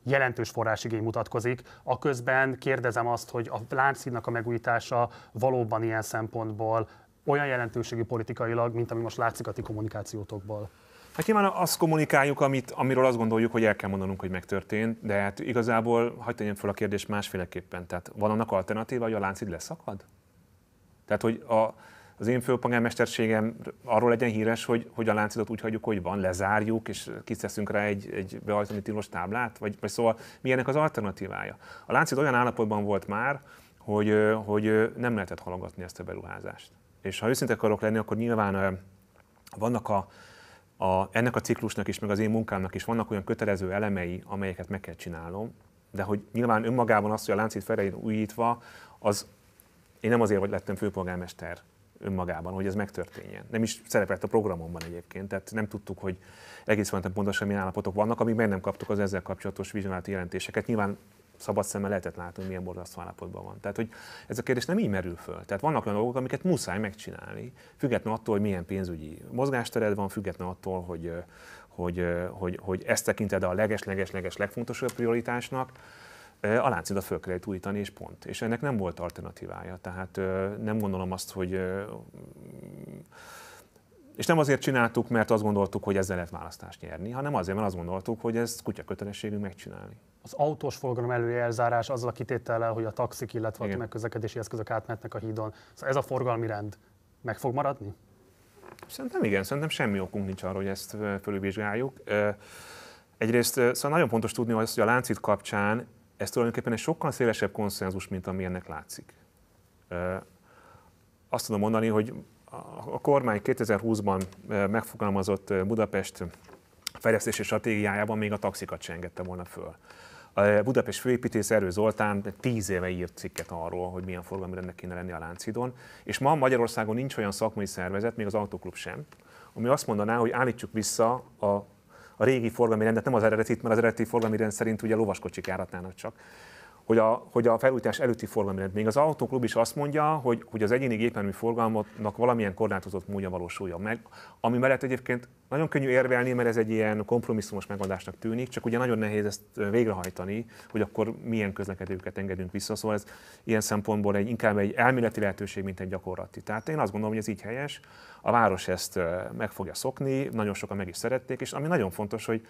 jelentős forrásigény mutatkozik. A közben kérdezem azt, hogy a láncszínnak a megújítása valóban ilyen szempontból olyan jelentőségű politikailag, mint ami most látszik a ti kommunikációtokból. Hát nyilván azt kommunikáljuk, amit, amiről azt gondoljuk, hogy el kell mondanunk, hogy megtörtént, de hát igazából hagyd tegyem fel a kérdést másféleképpen. Tehát van annak alternatíva, hogy a láncid leszakad? Tehát, hogy a, az én főpolgármesterségem arról legyen híres, hogy, hogy a láncidot úgy hagyjuk, hogy van, lezárjuk, és kiteszünk rá egy, egy behajtani tilos táblát? Vagy, vagy szóval mi ennek az alternatívája? A láncid olyan állapotban volt már, hogy, hogy nem lehetett halogatni ezt a beruházást. És ha őszinte akarok lenni, akkor nyilván vannak a, a, ennek a ciklusnak is, meg az én munkámnak is vannak olyan kötelező elemei, amelyeket meg kell csinálnom, de hogy nyilván önmagában azt, hogy a Láncít felején újítva, az én nem azért lettem főpolgármester önmagában, hogy ez megtörténjen. Nem is szerepelt a programomban egyébként, tehát nem tudtuk, hogy egész pontosan milyen állapotok vannak, amíg meg nem kaptuk az ezzel kapcsolatos vizsgálati jelentéseket. Nyilván szabad szemmel lehetett látni, hogy milyen borzasztó állapotban van. Tehát, hogy ez a kérdés nem így merül föl. Tehát vannak olyan dolgok, amiket muszáj megcsinálni, függetlenül attól, hogy milyen pénzügyi mozgástered van, függetlenül attól, hogy, hogy, hogy, hogy ezt tekinted a leges-leges-leges legfontosabb prioritásnak, a láncidat föl kellett újítani, és pont. És ennek nem volt alternatívája. Tehát nem gondolom azt, hogy... És nem azért csináltuk, mert azt gondoltuk, hogy ezzel lehet választást nyerni, hanem azért, mert azt gondoltuk, hogy ezt kutya kötelességünk megcsinálni az autós forgalom előjelzárás azzal a kitétellel, hogy a taxik, illetve Igen. a tömegközlekedési eszközök átmennek a hídon. Szóval ez a forgalmi rend meg fog maradni? Szerintem igen, szerintem semmi okunk nincs arra, hogy ezt fölülvizsgáljuk. Egyrészt szóval nagyon fontos tudni, hogy a láncid kapcsán ez tulajdonképpen egy sokkal szélesebb konszenzus, mint ami ennek látszik. Azt tudom mondani, hogy a kormány 2020-ban megfogalmazott Budapest fejlesztési stratégiájában még a taxikat se engedte volna föl. A Budapest főépítész Erő Zoltán tíz éve írt cikket arról, hogy milyen forgalmi rendnek kéne lenni a Láncidon, és ma Magyarországon nincs olyan szakmai szervezet, még az autóklub sem, ami azt mondaná, hogy állítsuk vissza a a régi forgalmi rendet, nem az eredetit, mert az eredeti forgalmi rend szerint ugye lovaskocsik járatnának csak, hogy a, hogy a felújítás előtti forgalomrend. Még az autóklub is azt mondja, hogy, hogy az egyéni gépjármű forgalmatnak valamilyen korlátozott módja valósuljon meg, ami mellett egyébként nagyon könnyű érvelni, mert ez egy ilyen kompromisszumos megoldásnak tűnik, csak ugye nagyon nehéz ezt végrehajtani, hogy akkor milyen közlekedőket engedünk vissza. Szóval ez ilyen szempontból egy, inkább egy elméleti lehetőség, mint egy gyakorlati. Tehát én azt gondolom, hogy ez így helyes. A város ezt meg fogja szokni, nagyon sokan meg is szerették, és ami nagyon fontos, hogy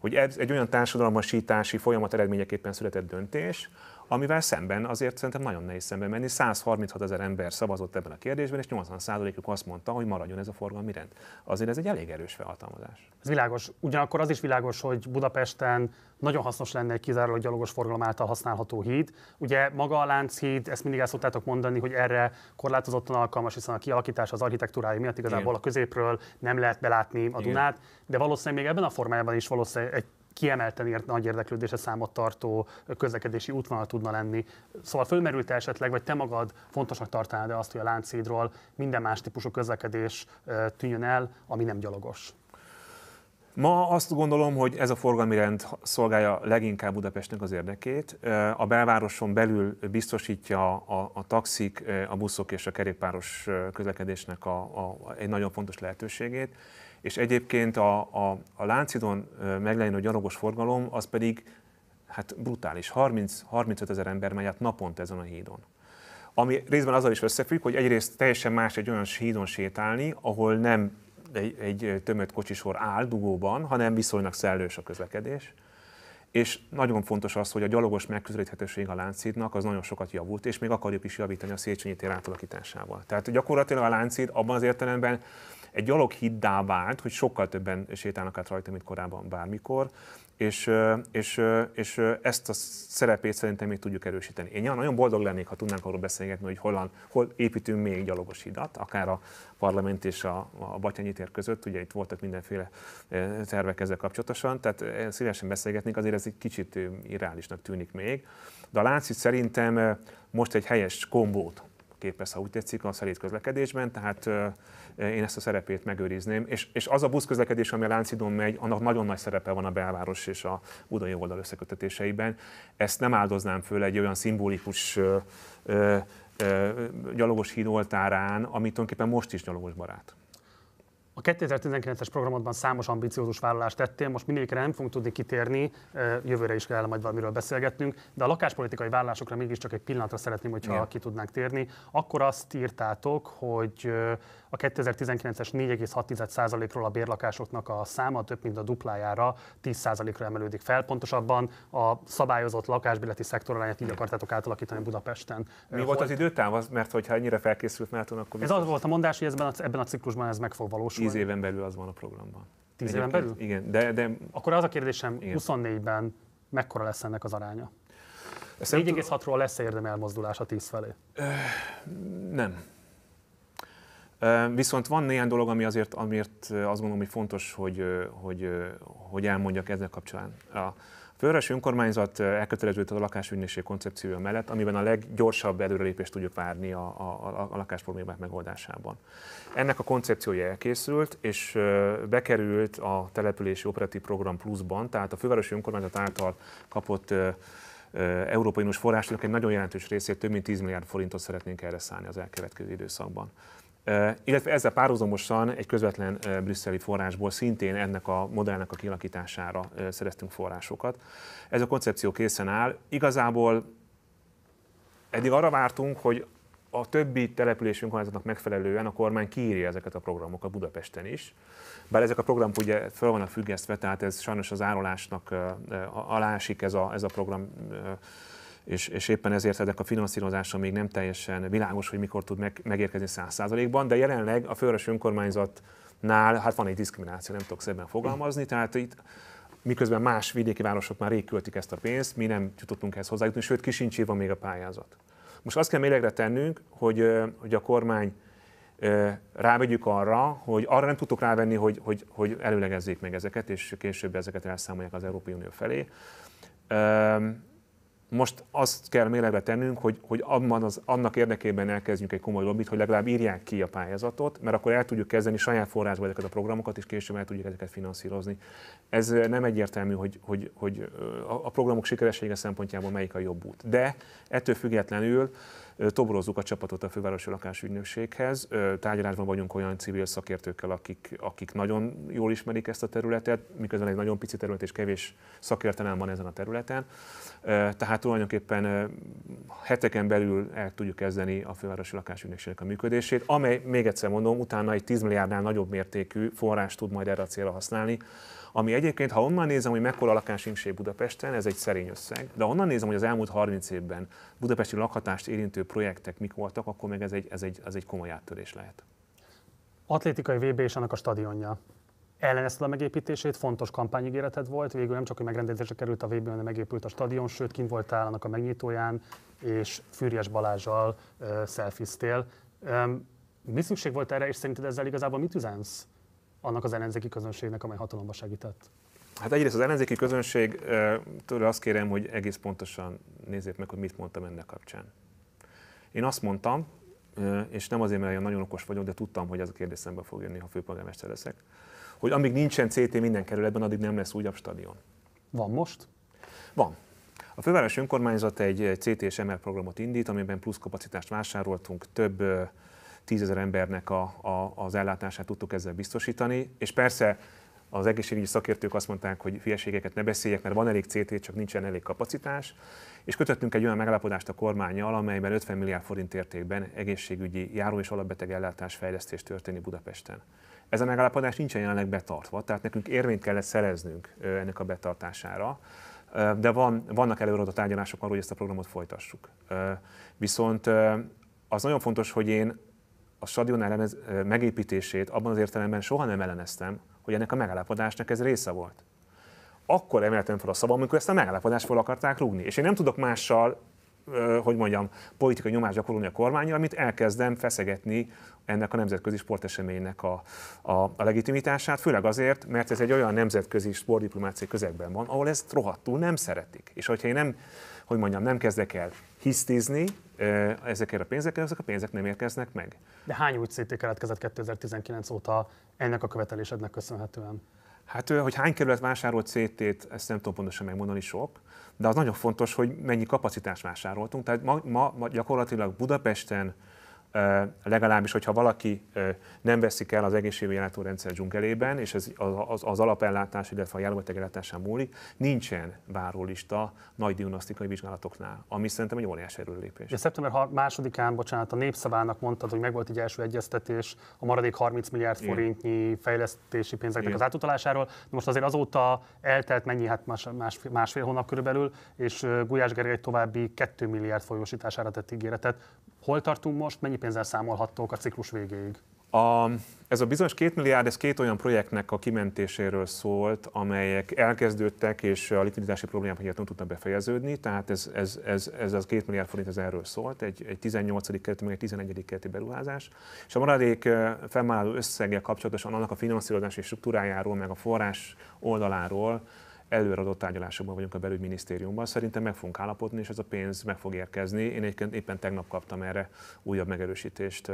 hogy ez egy olyan társadalmasítási folyamat eredményeképpen született döntés, amivel szemben azért szerintem nagyon nehéz szembe menni. 136 ezer ember szavazott ebben a kérdésben, és 80%-uk azt mondta, hogy maradjon ez a forgalmi rend. Azért ez egy elég erős felhatalmazás. Ez világos. Ugyanakkor az is világos, hogy Budapesten nagyon hasznos lenne egy kizárólag gyalogos forgalom által használható híd. Ugye maga a Lánchíd, ezt mindig el szoktátok mondani, hogy erre korlátozottan alkalmas, hiszen a kialakítás az architektúrája miatt igazából Igen. a középről nem lehet belátni a Dunát, Igen. de valószínűleg még ebben a formájában is valószínűleg egy kiemelten ért, nagy érdeklődésre számot tartó közlekedési útvonal tudna lenni. Szóval fölmerült esetleg, vagy te magad fontosnak tartanád azt, hogy a Lánchídról minden más típusú közlekedés tűnjön el, ami nem gyalogos? Ma azt gondolom, hogy ez a forgalmi rend szolgálja leginkább Budapestnek az érdekét. A belvároson belül biztosítja a, a taxik, a buszok és a kerékpáros közlekedésnek a, a, egy nagyon fontos lehetőségét és egyébként a, a, a Láncidon a gyalogos forgalom az pedig hát brutális, 30-35 ezer ember megy át naponta ezen a hídon. Ami részben azzal is összefügg, hogy egyrészt teljesen más egy olyan hídon sétálni, ahol nem egy, egy tömött kocsisor áll dugóban, hanem viszonylag szellős a közlekedés. És nagyon fontos az, hogy a gyalogos megközelíthetőség a Láncidnak az nagyon sokat javult, és még akarjuk is javítani a Széchenyi tér átalakításával. Tehát gyakorlatilag a Láncid abban az értelemben egy gyalog hiddá vált, hogy sokkal többen sétálnak át rajta, mint korábban bármikor, és, és, és ezt a szerepét szerintem még tudjuk erősíteni. Én nagyon boldog lennék, ha tudnánk arról beszélgetni, hogy hol, hol építünk még gyalogos hidat, akár a parlament és a, a Batyanyi tér között, ugye itt voltak mindenféle tervek ezzel kapcsolatosan, tehát szívesen beszélgetnénk, azért ez egy kicsit irreálisnak tűnik még. De a látszik szerintem most egy helyes kombót képez, ha úgy tetszik, a szerét közlekedésben, tehát én ezt a szerepét megőrizném. És, és az a buszközlekedés, ami a Láncidon megy, annak nagyon nagy szerepe van a belváros és a budai oldal összekötetéseiben. Ezt nem áldoznám föl egy olyan szimbolikus gyalogos híd oltárán, ami tulajdonképpen most is gyalogos barát. A 2019-es programodban számos ambiciózus vállalást tettél, most mindegyikre nem fogunk tudni kitérni, jövőre is kell majd valamiről beszélgetnünk, de a lakáspolitikai vállalásokra mégiscsak egy pillanatra szeretném, hogyha Igen. ki tudnánk térni. Akkor azt írtátok, hogy a 2019-es 4,6%-ról a bérlakásoknak a száma több mint a duplájára 10%-ra emelődik fel. Pontosabban a szabályozott lakásbilleti szektorarányát így akartátok átalakítani Budapesten. Mi volt az időtáv? Mert hogyha ennyire felkészült nato akkor... Biztos... Ez az volt a mondás, hogy ebben a, ebben a ciklusban ez meg fog valósulni. Tíz éven belül az van a programban. Tíz éven belül? Igen, de... de... Akkor az a kérdésem, igen. 24-ben mekkora lesz ennek az aránya? 4,6-ról lesz-e érdemi elmozdulás a 10 felé? nem. Viszont van néhány dolog, ami azért, amiért azt gondolom, hogy fontos, hogy, hogy, hogy elmondjak ezzel kapcsán. A Fővárosi önkormányzat elköteleződött a lakásügynökség koncepciója mellett, amiben a leggyorsabb előrelépést tudjuk várni a, a, a problémák megoldásában. Ennek a koncepciója elkészült, és bekerült a települési operatív program pluszban, tehát a fővárosi önkormányzat által kapott Európai Uniós forrásnak egy nagyon jelentős részét, több mint 10 milliárd forintot szeretnénk erre szállni az elkövetkező időszakban illetve ezzel párhuzamosan egy közvetlen brüsszeli forrásból szintén ennek a modellnek a kialakítására szereztünk forrásokat. Ez a koncepció készen áll. Igazából eddig arra vártunk, hogy a többi település önkormányzatnak megfelelően a kormány kiírja ezeket a programokat Budapesten is. Bár ezek a programok ugye fel vannak függesztve, tehát ez sajnos az árulásnak alásik ez a, ez a program és, és éppen ezért ezek a finanszírozása még nem teljesen világos, hogy mikor tud meg, megérkezni száz százalékban, de jelenleg a főrös önkormányzatnál hát van egy diszkrimináció, nem tudok szebben fogalmazni, tehát itt miközben más vidéki városok már rég költik ezt a pénzt, mi nem jutottunk ehhez hozzájutni, sőt sincs írva még a pályázat. Most azt kell mélegre tennünk, hogy, hogy a kormány rávegyük arra, hogy arra nem tudtuk rávenni, hogy, hogy, hogy előlegezzék meg ezeket, és később ezeket elszámolják az Európai Unió felé. Most azt kell mélegre tennünk, hogy, hogy abban az, annak érdekében elkezdjünk egy komoly lobbit, hogy legalább írják ki a pályázatot, mert akkor el tudjuk kezdeni saját forrásból ezeket a programokat, és később el tudjuk ezeket finanszírozni. Ez eh, nem egyértelmű, hogy, hogy, hogy eh, a programok sikeressége szempontjából melyik a jobb út. De ettől függetlenül toborozzuk a csapatot a fővárosi lakásügynökséghez. Tárgyalásban vagyunk olyan civil szakértőkkel, akik, akik nagyon jól ismerik ezt a területet, miközben egy nagyon pici terület és kevés szakértelem van ezen a területen. Tehát tulajdonképpen heteken belül el tudjuk kezdeni a fővárosi lakásügynökségnek a működését, amely, még egyszer mondom, utána egy 10 milliárdnál nagyobb mértékű forrás tud majd erre a célra használni, ami egyébként, ha onnan nézem, hogy mekkora lakásinkség Budapesten, ez egy szerény összeg, de onnan nézem, hogy az elmúlt 30 évben budapesti lakhatást érintő projektek mik voltak, akkor meg ez egy, ez egy, ez egy komoly áttörés lehet. Atlétikai VB és annak a stadionja ellenezted a megépítését, fontos kampányigéreted volt, végül nem csak, hogy megrendezésre került a VB, hanem megépült a stadion, sőt, kint voltál annak a megnyitóján, és Fűrjes Balázsjal uh, szelfiztél. Um, mi szükség volt erre, és szerinted ezzel igazából mit üzensz annak az ellenzéki közönségnek, amely hatalomba segített? Hát egyrészt az ellenzéki közönség tőle azt kérem, hogy egész pontosan nézzék meg, hogy mit mondtam ennek kapcsán. Én azt mondtam, és nem azért, mert nagyon okos vagyok, de tudtam, hogy ez a kérdés szembe fog jönni, ha főpolgármester leszek, hogy amíg nincsen CT minden kerületben, addig nem lesz újabb stadion. Van most? Van. A főváros önkormányzat egy CT és MR programot indít, amiben plusz kapacitást vásároltunk, több tízezer embernek a, a, az ellátását tudtuk ezzel biztosítani. És persze az egészségügyi szakértők azt mondták, hogy hülyeségeket ne beszéljek, mert van elég CT, csak nincsen elég kapacitás, és kötöttünk egy olyan megállapodást a kormányjal, amelyben 50 milliárd forint értékben egészségügyi járó és alapbeteg ellátás fejlesztés történik Budapesten. Ez a megállapodás nincsen jelenleg betartva, tehát nekünk érvényt kellett szereznünk ennek a betartására de van, vannak előre a tárgyalások arról, hogy ezt a programot folytassuk. Viszont az nagyon fontos, hogy én a stadion elemez, megépítését abban az értelemben soha nem elleneztem, hogy ennek a megállapodásnak ez része volt. Akkor emeltem fel a szavam, amikor ezt a megállapodást fel akarták rúgni. És én nem tudok mással, hogy mondjam, politikai nyomás gyakorolni a kormányra, amit elkezdem feszegetni ennek a nemzetközi sporteseménynek a, a, a legitimitását, főleg azért, mert ez egy olyan nemzetközi sportdiplomáciai közegben van, ahol ezt rohadtul nem szeretik. És hogyha én nem hogy mondjam, nem kezdek el hisztizni ezekért a pénzekért, ezek a pénzek nem érkeznek meg. De hány új CT keletkezett 2019 óta ennek a követelésednek köszönhetően? Hát, hogy hány kerület vásárolt CT-t, ezt nem tudom pontosan megmondani sok, de az nagyon fontos, hogy mennyi kapacitást vásároltunk. Tehát ma, ma, ma gyakorlatilag Budapesten legalábbis, hogyha valaki nem veszik el az egészségügyi ellátórendszer dzsungelében, és ez az, az, az alapellátás, illetve a járóbeteg ellátásán múlik, nincsen várólista nagy diagnosztikai vizsgálatoknál, ami szerintem egy óriási erőlépés. Ja, szeptember án bocsánat, a népszavának mondtad, hogy megvolt egy első egyeztetés a maradék 30 milliárd forintnyi fejlesztési pénzeknek Igen. az átutalásáról. De most azért azóta eltelt mennyi, hát más, más, másfél hónap körülbelül, és Gulyás Gergely további 2 milliárd folyósítására tett ígéretet Hol tartunk most, mennyi pénzzel számolhattok a ciklus végéig? A, ez a bizonyos két milliárd, ez két olyan projektnek a kimentéséről szólt, amelyek elkezdődtek, és a likviditási problémák miatt nem tudtak befejeződni, tehát ez, ez, ez, ez az két milliárd forint, ez erről szólt, egy, egy 18. kereti, meg egy 11. kereti beruházás, és a maradék fennálló összeggel kapcsolatosan annak a finanszírozási struktúrájáról, meg a forrás oldaláról adott tárgyalásokban vagyunk a belügyminisztériumban, szerintem meg fogunk állapodni, és ez a pénz meg fog érkezni. Én egyébként éppen tegnap kaptam erre újabb megerősítést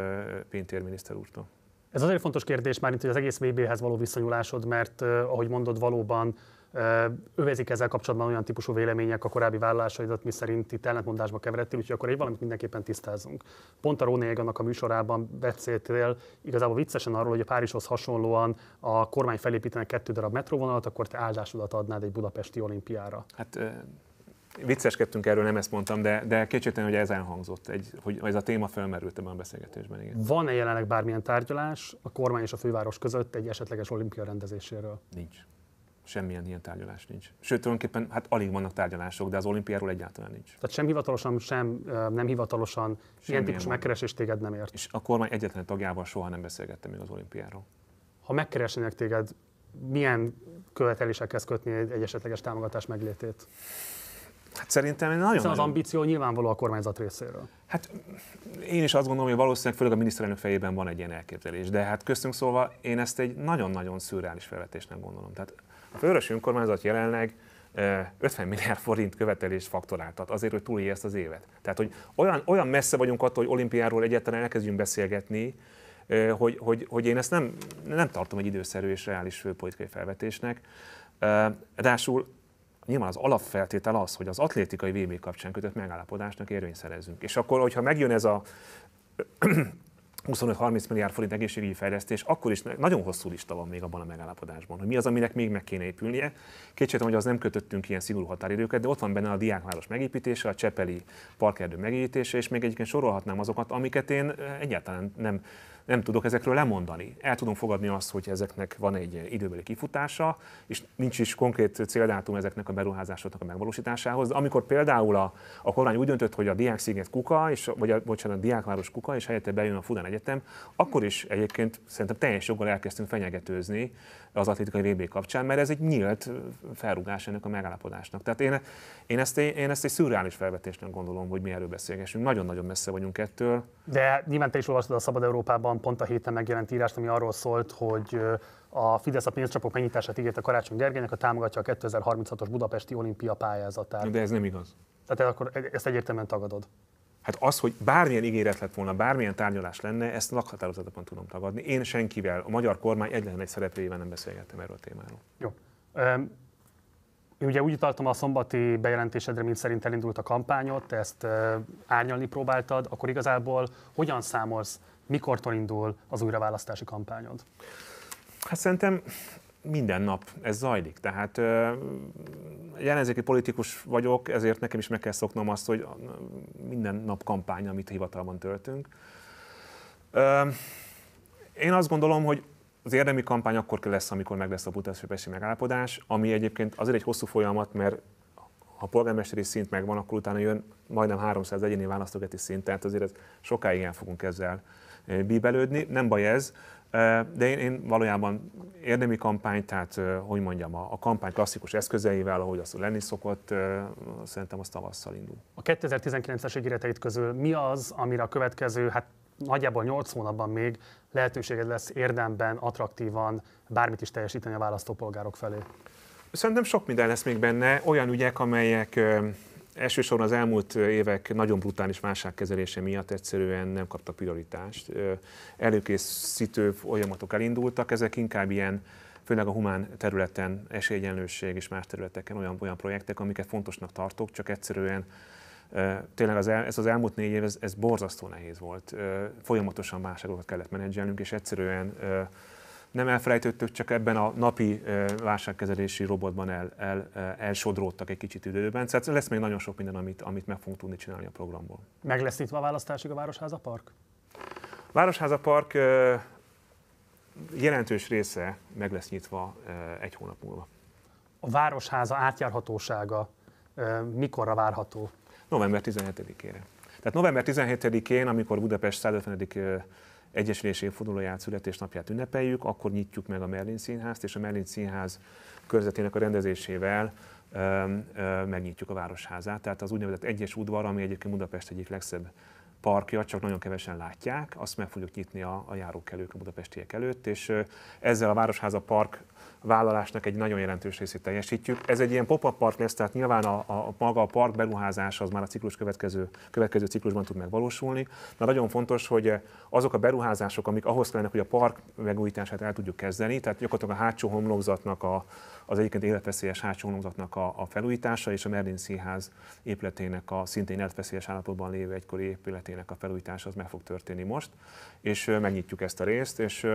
Pintér miniszter úrtól. Ez azért fontos kérdés már, mint hogy az egész VB-hez való viszonyulásod, mert ahogy mondod, valóban övezik ezzel kapcsolatban olyan típusú vélemények a korábbi vállalásaidat, mi szerint itt ellentmondásba keveredtél, úgyhogy akkor egy valamit mindenképpen tisztázunk. Pont a Rónéig annak a műsorában beszéltél igazából viccesen arról, hogy a Párizshoz hasonlóan a kormány felépítene kettő darab metróvonalat, akkor te áldásodat adnád egy budapesti olimpiára. Hát vicceskedtünk erről, nem ezt mondtam, de, de kétségtelen, hogy ez elhangzott, egy, hogy ez a téma felmerült ebben a beszélgetésben. Igen. Van-e jelenleg bármilyen tárgyalás a kormány és a főváros között egy esetleges olimpia rendezéséről? Nincs semmilyen ilyen tárgyalás nincs. Sőt, tulajdonképpen hát alig vannak tárgyalások, de az olimpiáról egyáltalán nincs. Tehát sem hivatalosan, sem nem hivatalosan semmilyen ilyen típusú megkeresés téged nem ért. És a kormány egyetlen tagjával soha nem beszélgettem még az olimpiáról. Ha megkeresnének téged, milyen követelésekhez kötni egy esetleges támogatás meglétét? Hát szerintem nagyon, nagyon... az ambíció nyilvánvaló a kormányzat részéről. Hát én is azt gondolom, hogy valószínűleg főleg a miniszterelnök fejében van egy ilyen elképzelés, de hát köztünk szólva én ezt egy nagyon-nagyon szürreális felvetésnek gondolom. Tehát a főrös önkormányzat jelenleg 50 milliárd forint követelést faktoráltat azért, hogy túlélje ezt az évet. Tehát, hogy olyan, olyan messze vagyunk attól, hogy olimpiáról egyáltalán elkezdjünk beszélgetni, hogy, hogy, hogy én ezt nem, nem tartom egy időszerű és reális főpolitikai felvetésnek. Rásul nyilván az alapfeltétel az, hogy az atlétikai VB kapcsán kötött megállapodásnak érvényt És akkor, hogyha megjön ez a 25-30 milliárd forint egészségügyi fejlesztés, akkor is nagyon hosszú lista van még abban a megállapodásban, hogy mi az, aminek még meg kéne épülnie. Kétségtelen, hogy az nem kötöttünk ilyen szigorú határidőket, de ott van benne a diákváros megépítése, a Csepeli parkerdő megépítése, és még egyébként sorolhatnám azokat, amiket én eh, egyáltalán nem nem tudok ezekről lemondani. El tudom fogadni azt, hogy ezeknek van egy időbeli kifutása, és nincs is konkrét céldátum ezeknek a beruházásoknak a megvalósításához. De amikor például a, a kormány úgy döntött, hogy a Diák Sziget Kuka, és, vagy a, bocsánat, a Diákváros Kuka, és helyette bejön a Fudan Egyetem, akkor is egyébként szerintem teljes joggal elkezdtünk fenyegetőzni, az atlétikai VB kapcsán, mert ez egy nyílt felrugás ennek a megállapodásnak. Tehát én, én, ezt, én ezt egy szürreális felvetésnek gondolom, hogy mi erről beszélgessünk. Nagyon-nagyon messze vagyunk ettől. De nyilván te is olvastad a Szabad Európában pont a héten megjelent írást, ami arról szólt, hogy a Fidesz a pénzcsapok megnyitását ígérte Karácsony Gergelynek, a támogatja a 2036-os budapesti olimpia pályázatát. De ez nem igaz. Tehát akkor e-, ezt egyértelműen tagadod. Hát az, hogy bármilyen ígéret lett volna, bármilyen tárgyalás lenne, ezt lakhatározatban tudom tagadni. Én senkivel, a magyar kormány egyetlen egy szereplőjével nem beszélgettem erről a témáról. Jó. Um, én ugye úgy tartom a szombati bejelentésedre, mint szerint elindult a kampányot, ezt uh, árnyalni próbáltad, akkor igazából hogyan számolsz, mikortól indul az újraválasztási kampányod? Hát szerintem minden nap ez zajlik. Tehát jelenzéki politikus vagyok, ezért nekem is meg kell szoknom azt, hogy minden nap kampány, amit hivatalban töltünk. Én azt gondolom, hogy az érdemi kampány akkor kell lesz, amikor meg lesz a budapesti megállapodás, ami egyébként azért egy hosszú folyamat, mert ha a polgármesteri szint megvan, akkor utána jön majdnem 300 egyéni választógeti szint, tehát azért ez sokáig el fogunk ezzel bíbelődni, nem baj ez, de én, én valójában érdemi kampány, tehát hogy mondjam, a, a kampány klasszikus eszközeivel, ahogy azt lenni szokott, szerintem az tavasszal indul. A 2019-es ígéreteit közül mi az, amire a következő, hát nagyjából 8 hónapban még lehetőséged lesz érdemben, attraktívan bármit is teljesíteni a választópolgárok felé? Szerintem sok minden lesz még benne, olyan ügyek, amelyek elsősorban az elmúlt évek nagyon brutális válságkezelése miatt egyszerűen nem kapta prioritást. Előkészítő folyamatok elindultak, ezek inkább ilyen főleg a humán területen, esélyegyenlőség és más területeken olyan, olyan projektek, amiket fontosnak tartok, csak egyszerűen tényleg az el, ez az elmúlt négy év, ez, ez borzasztó nehéz volt. Folyamatosan válságokat kellett menedzselnünk, és egyszerűen nem elfelejtődtök, csak ebben a napi válságkezelési robotban el, el, elsodródtak egy kicsit időben. Szóval lesz még nagyon sok minden, amit, amit meg fogunk tudni csinálni a programból. Meg lesz itt a választásig a Városháza Park? A Városháza Park jelentős része meg lesz nyitva egy hónap múlva. A Városháza átjárhatósága mikorra várható? November 17-ére. Tehát november 17-én, amikor Budapest 150 egyesülés évfordulóját, születésnapját ünnepeljük, akkor nyitjuk meg a Merlin Színházt, és a Merlin Színház körzetének a rendezésével megnyitjuk a Városházát. Tehát az úgynevezett egyes udvar, ami egyébként Budapest egyik legszebb parkja, csak nagyon kevesen látják, azt meg fogjuk nyitni a, a járókelők, a budapestiek előtt, és ezzel a Városháza Park vállalásnak egy nagyon jelentős részét teljesítjük. Ez egy ilyen pop-up park lesz, tehát nyilván a, a maga a park beruházása az már a ciklus következő, következő ciklusban tud megvalósulni, de nagyon fontos, hogy azok a beruházások, amik ahhoz kellene, hogy a park megújítását el tudjuk kezdeni, tehát gyakorlatilag a hátsó homlokzatnak, a, az egyébként életveszélyes hátsó homlokzatnak a, a felújítása és a Merlin Színház épületének a szintén életveszélyes állapotban lévő egykori épületének a felújítása az meg fog történni most, és megnyitjuk ezt a részt, és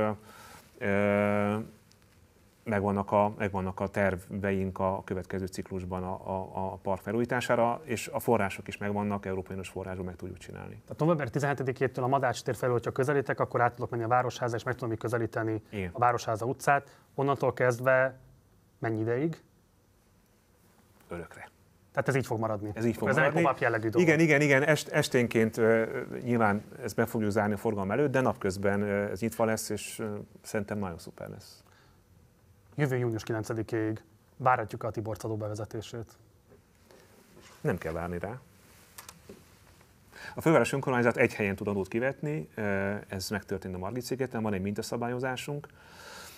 megvannak a, megvannak a terveink a következő ciklusban a, a, a park felújítására, és a források is megvannak, Európai Uniós forrásból meg tudjuk csinálni. Tehát november 17-től a Madács tér felé, hogyha közelítek, akkor át tudok menni a Városháza, és meg tudom közelíteni Igen. a Városháza utcát. Onnantól kezdve mennyi ideig? Örökre. Tehát ez így fog maradni. Ez így fog ez maradni. Ez egy jellegű dolog. Igen, igen, igen. Est, esténként uh, nyilván ez be fogjuk zárni a forgalom előtt, de napközben uh, ez nyitva lesz, és uh, szerintem nagyon szuper lesz jövő június 9-ig várhatjuk a Tibor Cadó bevezetését? Nem kell várni rá. A főváros önkormányzat egy helyen tud adót kivetni, ez megtörtént a Margit szigeten, van egy mintaszabályozásunk,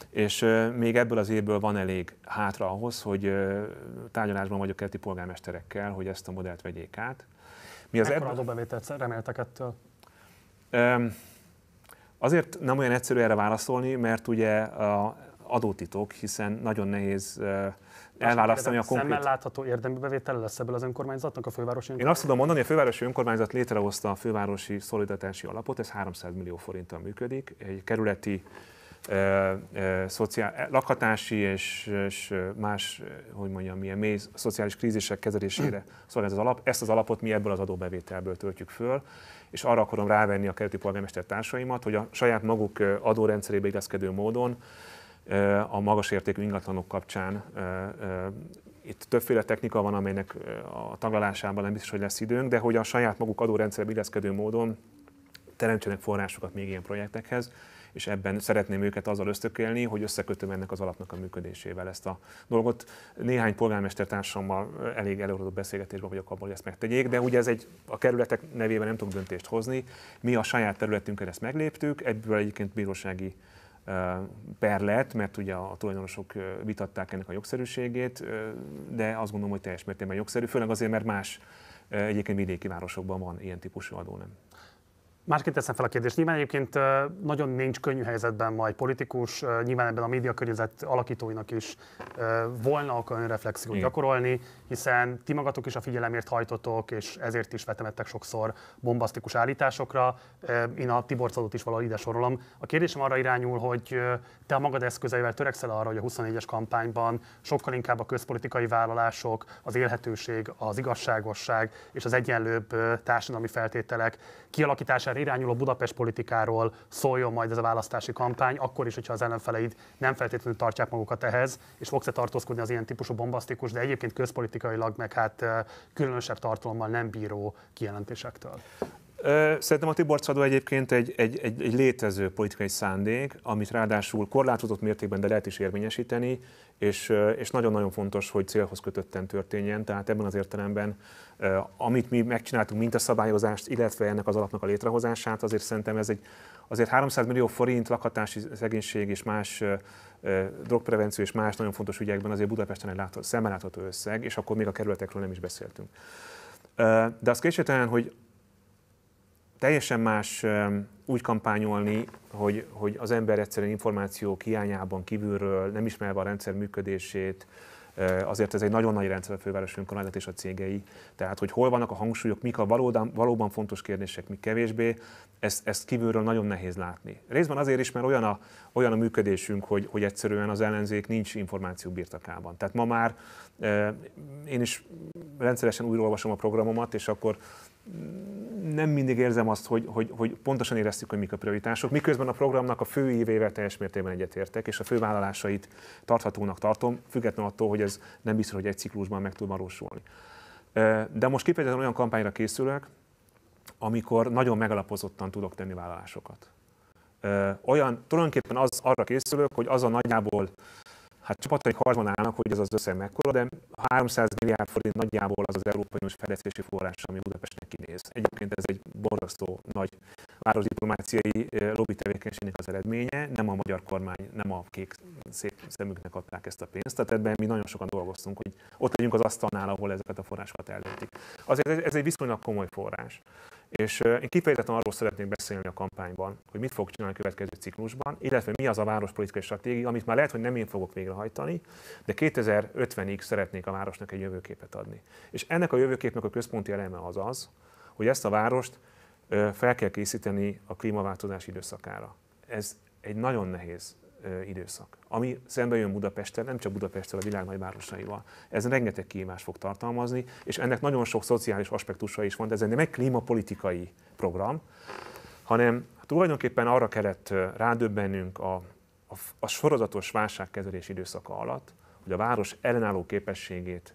és még ebből az évből van elég hátra ahhoz, hogy tárgyalásban vagyok keleti polgármesterekkel, hogy ezt a modellt vegyék át. Mi az Ekkora ebből... adóbevételt reméltek ettől? Azért nem olyan egyszerű erre válaszolni, mert ugye a adótitok, hiszen nagyon nehéz elválasztani a konkrét... Szemmel látható érdemi bevétel lesz ebből az önkormányzatnak a fővárosi önkormányzat? Én azt tudom mondani, a fővárosi önkormányzat létrehozta a fővárosi szolidatási alapot, ez 300 millió forinttal működik, egy kerületi ö, ö, szociál, lakhatási és, és más, hogy mondjam, milyen mély szociális krízisek kezelésére [CLEARS THROAT] szóval ez az alap. Ezt az alapot mi ebből az adóbevételből töltjük föl, és arra akarom rávenni a kerületi polgármester társaimat, hogy a saját maguk adórendszerébe illeszkedő módon a magas értékű ingatlanok kapcsán itt többféle technika van, amelynek a taglalásában nem biztos, hogy lesz időnk, de hogy a saját maguk adórendszerbe illeszkedő módon teremtsenek forrásokat még ilyen projektekhez, és ebben szeretném őket azzal ösztökélni, hogy összekötöm ennek az alapnak a működésével ezt a dolgot. Néhány polgármestertársammal elég előadott beszélgetésben vagyok abban, hogy ezt megtegyék, de ugye ez egy, a kerületek nevében nem tudunk döntést hozni. Mi a saját területünkön ezt megléptük, ebből egyébként bírósági per lett, mert ugye a tulajdonosok vitatták ennek a jogszerűségét, de azt gondolom, hogy teljes mértékben jogszerű, főleg azért, mert más egyébként vidéki városokban van ilyen típusú adó, nem? Másként teszem fel a kérdést. Nyilván egyébként nagyon nincs könnyű helyzetben ma egy politikus, nyilván ebben a média környezet alakítóinak is volna akar önreflexiót gyakorolni, hiszen ti magatok is a figyelemért hajtotok, és ezért is vetemettek sokszor bombasztikus állításokra. Én a Tibor is valahol ide sorolom. A kérdésem arra irányul, hogy te a magad eszközeivel törekszel arra, hogy a 24-es kampányban sokkal inkább a közpolitikai vállalások, az élhetőség, az igazságosság és az egyenlőbb társadalmi feltételek kialakítására Magyarországra irányuló Budapest politikáról szóljon majd ez a választási kampány, akkor is, hogyha az ellenfeleid nem feltétlenül tartják magukat ehhez, és fogsz-e tartózkodni az ilyen típusú bombasztikus, de egyébként közpolitikailag meg hát különösebb tartalommal nem bíró kijelentésektől? Szerintem a Tibor Cadó egyébként egy, egy, egy, egy létező politikai szándék, amit ráadásul korlátozott mértékben, de lehet is érvényesíteni, és, és nagyon-nagyon fontos, hogy célhoz kötötten történjen, tehát ebben az értelemben, amit mi megcsináltunk, mint a szabályozást, illetve ennek az alapnak a létrehozását, azért szerintem ez egy, azért 300 millió forint lakhatási szegénység és más drogprevenció és más nagyon fontos ügyekben azért Budapesten egy látható, szemmel látható összeg, és akkor még a kerületekről nem is beszéltünk. De az kétségtelen, hogy teljesen más úgy kampányolni, hogy, hogy az ember egyszerűen információk hiányában, kívülről, nem ismerve a rendszer működését, azért ez egy nagyon nagy rendszer a főváros önkormányzat és a cégei. Tehát, hogy hol vannak a hangsúlyok, mik a valóban, valóban fontos kérdések, mik kevésbé, ezt, ezt kívülről nagyon nehéz látni. Részben azért is, mert olyan a, olyan a működésünk, hogy, hogy egyszerűen az ellenzék nincs információ birtokában. Tehát ma már én is rendszeresen újraolvasom a programomat, és akkor nem mindig érzem azt, hogy, hogy, hogy pontosan éreztük, hogy mik a prioritások, miközben a programnak a fő évével teljes mértékben egyetértek, és a fő vállalásait tarthatónak tartom, függetlenül attól, hogy ez nem biztos, hogy egy ciklusban meg tud valósulni. De most kifejezetten olyan kampányra készülök, amikor nagyon megalapozottan tudok tenni vállalásokat. Olyan, tulajdonképpen az, arra készülök, hogy az a nagyjából hát egy harcban állnak, hogy ez az összeg mekkora, de 300 milliárd forint nagyjából az az Európai Uniós fejlesztési forrás, ami Budapestnek kinéz. Egyébként ez egy borzasztó nagy városdiplomáciai lobby tevékenységnek az eredménye, nem a magyar kormány, nem a kék szép szemüknek adták ezt a pénzt, tehát ebben mi nagyon sokan dolgoztunk, hogy ott legyünk az asztalnál, ahol ezeket a forrásokat eldöntik. Azért ez egy viszonylag komoly forrás. És én kifejezetten arról szeretnék beszélni a kampányban, hogy mit fog csinálni a következő ciklusban, illetve mi az a várospolitikai stratégia, amit már lehet, hogy nem én fogok végrehajtani, de 2050-ig szeretnék a városnak egy jövőképet adni. És ennek a jövőképnek a központi eleme az az, hogy ezt a várost fel kell készíteni a klímaváltozás időszakára. Ez egy nagyon nehéz időszak, ami szembe jön Budapesttel, nem csak Budapesttel, a világ nagyvárosaival. Ez rengeteg kihívást fog tartalmazni, és ennek nagyon sok szociális aspektusa is van, de ez nem egy klímapolitikai program, hanem tulajdonképpen arra kellett rádöbbennünk a, a, a sorozatos válságkezelés időszaka alatt, hogy a város ellenálló képességét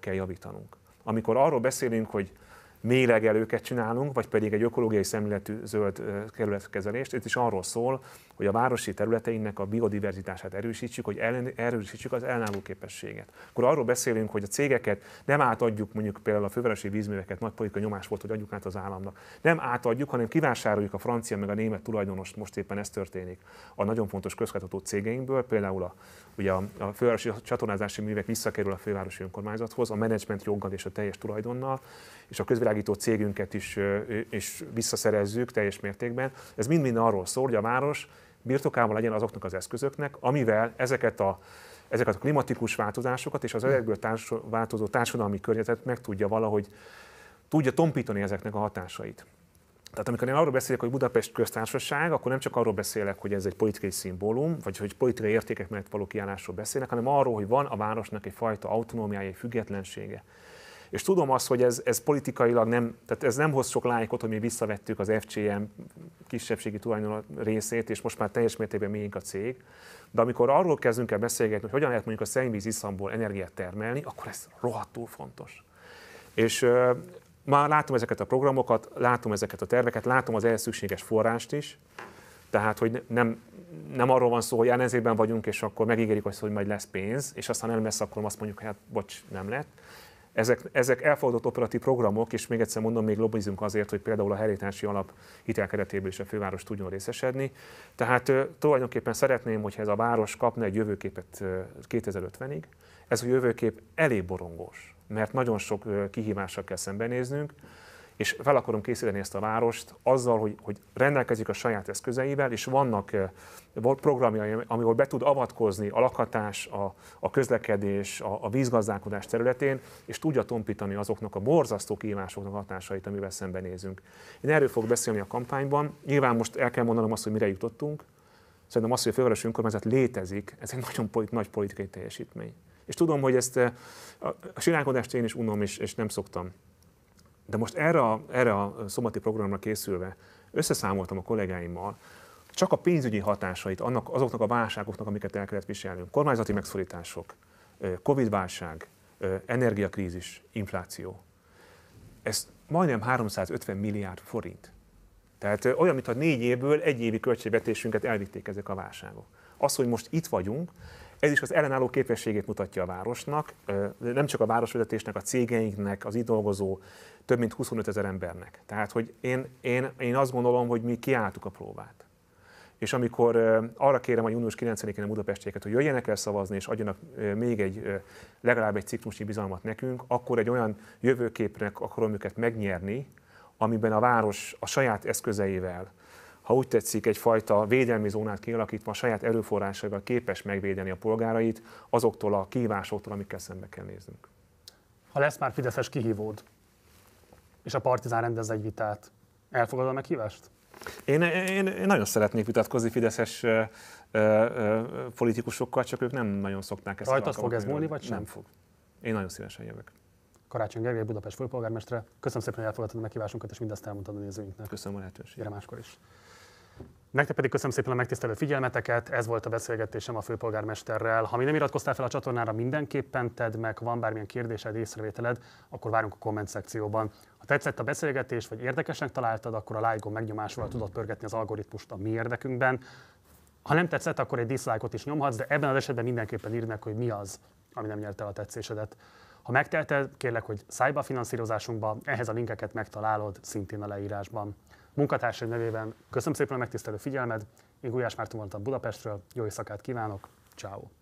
kell javítanunk. Amikor arról beszélünk, hogy mélylegelőket csinálunk, vagy pedig egy ökológiai szemléletű zöld kerületkezelést. Ez is arról szól, hogy a városi területeinknek a biodiverzitását erősítsük, hogy ellen, erősítsük az ellenálló képességet. Akkor arról beszélünk, hogy a cégeket nem átadjuk, mondjuk például a fővárosi vízműveket, nagy politikai nyomás volt, hogy adjuk át az államnak. Nem átadjuk, hanem kivásároljuk a francia meg a német tulajdonost, most éppen ez történik. A nagyon fontos közszolgáltató cégeinkből, például a ugye a, a fővárosi csatornázási művek visszakerül a fővárosi önkormányzathoz, a menedzsment joggal és a teljes tulajdonnal, és a közvilágító cégünket is, is visszaszerezzük teljes mértékben. Ez mind-mind arról szól, hogy a város birtokában legyen azoknak az eszközöknek, amivel ezeket a ezeket a klimatikus változásokat és az ezekből társ, változó társadalmi környezetet meg tudja valahogy tudja tompítani ezeknek a hatásait. Tehát amikor én arról beszélek, hogy Budapest köztársaság, akkor nem csak arról beszélek, hogy ez egy politikai szimbólum, vagy hogy politikai értékek mellett való kiállásról beszélek, hanem arról, hogy van a városnak egy fajta autonómiája, egy függetlensége. És tudom azt, hogy ez, ez politikailag nem, tehát ez nem hoz sok lájkot, hogy mi visszavettük az FCM kisebbségi tulajdon részét, és most már teljes mértékben miénk a cég. De amikor arról kezdünk el beszélgetni, hogy hogyan lehet mondjuk a szennyvíz iszamból energiát termelni, akkor ez rohadtul fontos. És már látom ezeket a programokat, látom ezeket a terveket, látom az ehhez szükséges forrást is, tehát, hogy nem, nem arról van szó, hogy ellenzében vagyunk, és akkor megígérik azt, hogy majd lesz pénz, és aztán nem lesz, akkor azt mondjuk, hát bocs, nem lett. Ezek, ezek elfogadott operatív programok, és még egyszer mondom, még lobbizunk azért, hogy például a helyreállítási alap hitelkeretéből is a főváros tudjon részesedni. Tehát tulajdonképpen szeretném, hogyha ez a város kapna egy jövőképet 2050-ig. Ez a jövőkép elég borongós mert nagyon sok kihívással kell szembenéznünk, és fel akarom készíteni ezt a várost azzal, hogy, hogy rendelkezik a saját eszközeivel, és vannak programjai, amivel be tud avatkozni a lakhatás, a, a közlekedés, a, a vízgazdálkodás területén, és tudja tompítani azoknak a borzasztó kívásoknak hatásait, amivel szembenézünk. Én erről fogok beszélni a kampányban. Nyilván most el kell mondanom azt, hogy mire jutottunk. Szerintem az, hogy a fővárosi önkormányzat létezik, ez egy nagyon nagy politikai teljesítmény. És tudom, hogy ezt eh, a, sinálkodást én is unom, és, és nem szoktam. De most erre a, erre a szombati programra készülve összeszámoltam a kollégáimmal, csak a pénzügyi hatásait annak, azoknak a válságoknak, amiket el kellett viselnünk, kormányzati megszorítások, eh, Covid-válság, eh, energiakrízis, infláció. Ez majdnem 350 milliárd forint. Tehát olyan, mintha négy évből egy évi költségvetésünket elvitték ezek a válságok. Az, hogy most itt vagyunk, ez is az ellenálló képességét mutatja a városnak, nem csak a városvezetésnek, a cégeinknek, az itt dolgozó több mint 25 ezer embernek. Tehát, hogy én, én, én azt gondolom, hogy mi kiálltuk a próbát. És amikor arra kérem a június 9-én a budapestieket, hogy jöjjenek el szavazni, és adjanak még egy, legalább egy ciklusnyi bizalmat nekünk, akkor egy olyan jövőképnek akarom őket megnyerni, amiben a város a saját eszközeivel, ha úgy tetszik, egyfajta védelmi zónát kialakítva a saját erőforrásaival képes megvédeni a polgárait azoktól a kihívásoktól, amikkel szembe kell néznünk. Ha lesz már Fideszes kihívód, és a Partizán rendez egy vitát, elfogadod a meghívást? Én, én, én nagyon szeretnék vitatkozni Fideszes ö, ö, ö, politikusokkal, csak ők nem nagyon szokták ezt Rajtad fog ez múlni, vagy sem? Nem fog. Én nagyon szívesen jövök. Karácsony Gergely, Budapest főpolgármestre. Köszönöm szépen, hogy elfogadtad a meghívásunkat, és mindezt elmondtad a nézőinknek. Köszönöm a lehetőséget. Gyere máskor is. Nektek pedig köszönöm szépen a megtisztelő figyelmeteket, ez volt a beszélgetésem a főpolgármesterrel. Ha még nem iratkoztál fel a csatornára, mindenképpen tedd meg, ha van bármilyen kérdésed, észrevételed, akkor várunk a komment szekcióban. Ha tetszett a beszélgetés, vagy érdekesnek találtad, akkor a like megnyomásával tudod pörgetni az algoritmust a mi érdekünkben. Ha nem tetszett, akkor egy dislike-ot is nyomhatsz, de ebben az esetben mindenképpen írd meg, hogy mi az, ami nem nyerte a tetszésedet. Ha megtelted, kérlek, hogy szájba a finanszírozásunkba, ehhez a linkeket megtalálod szintén a leírásban munkatársai nevében köszönöm szépen a megtisztelő figyelmed, én Gulyás Márton voltam Budapestről, jó éjszakát kívánok, ciao.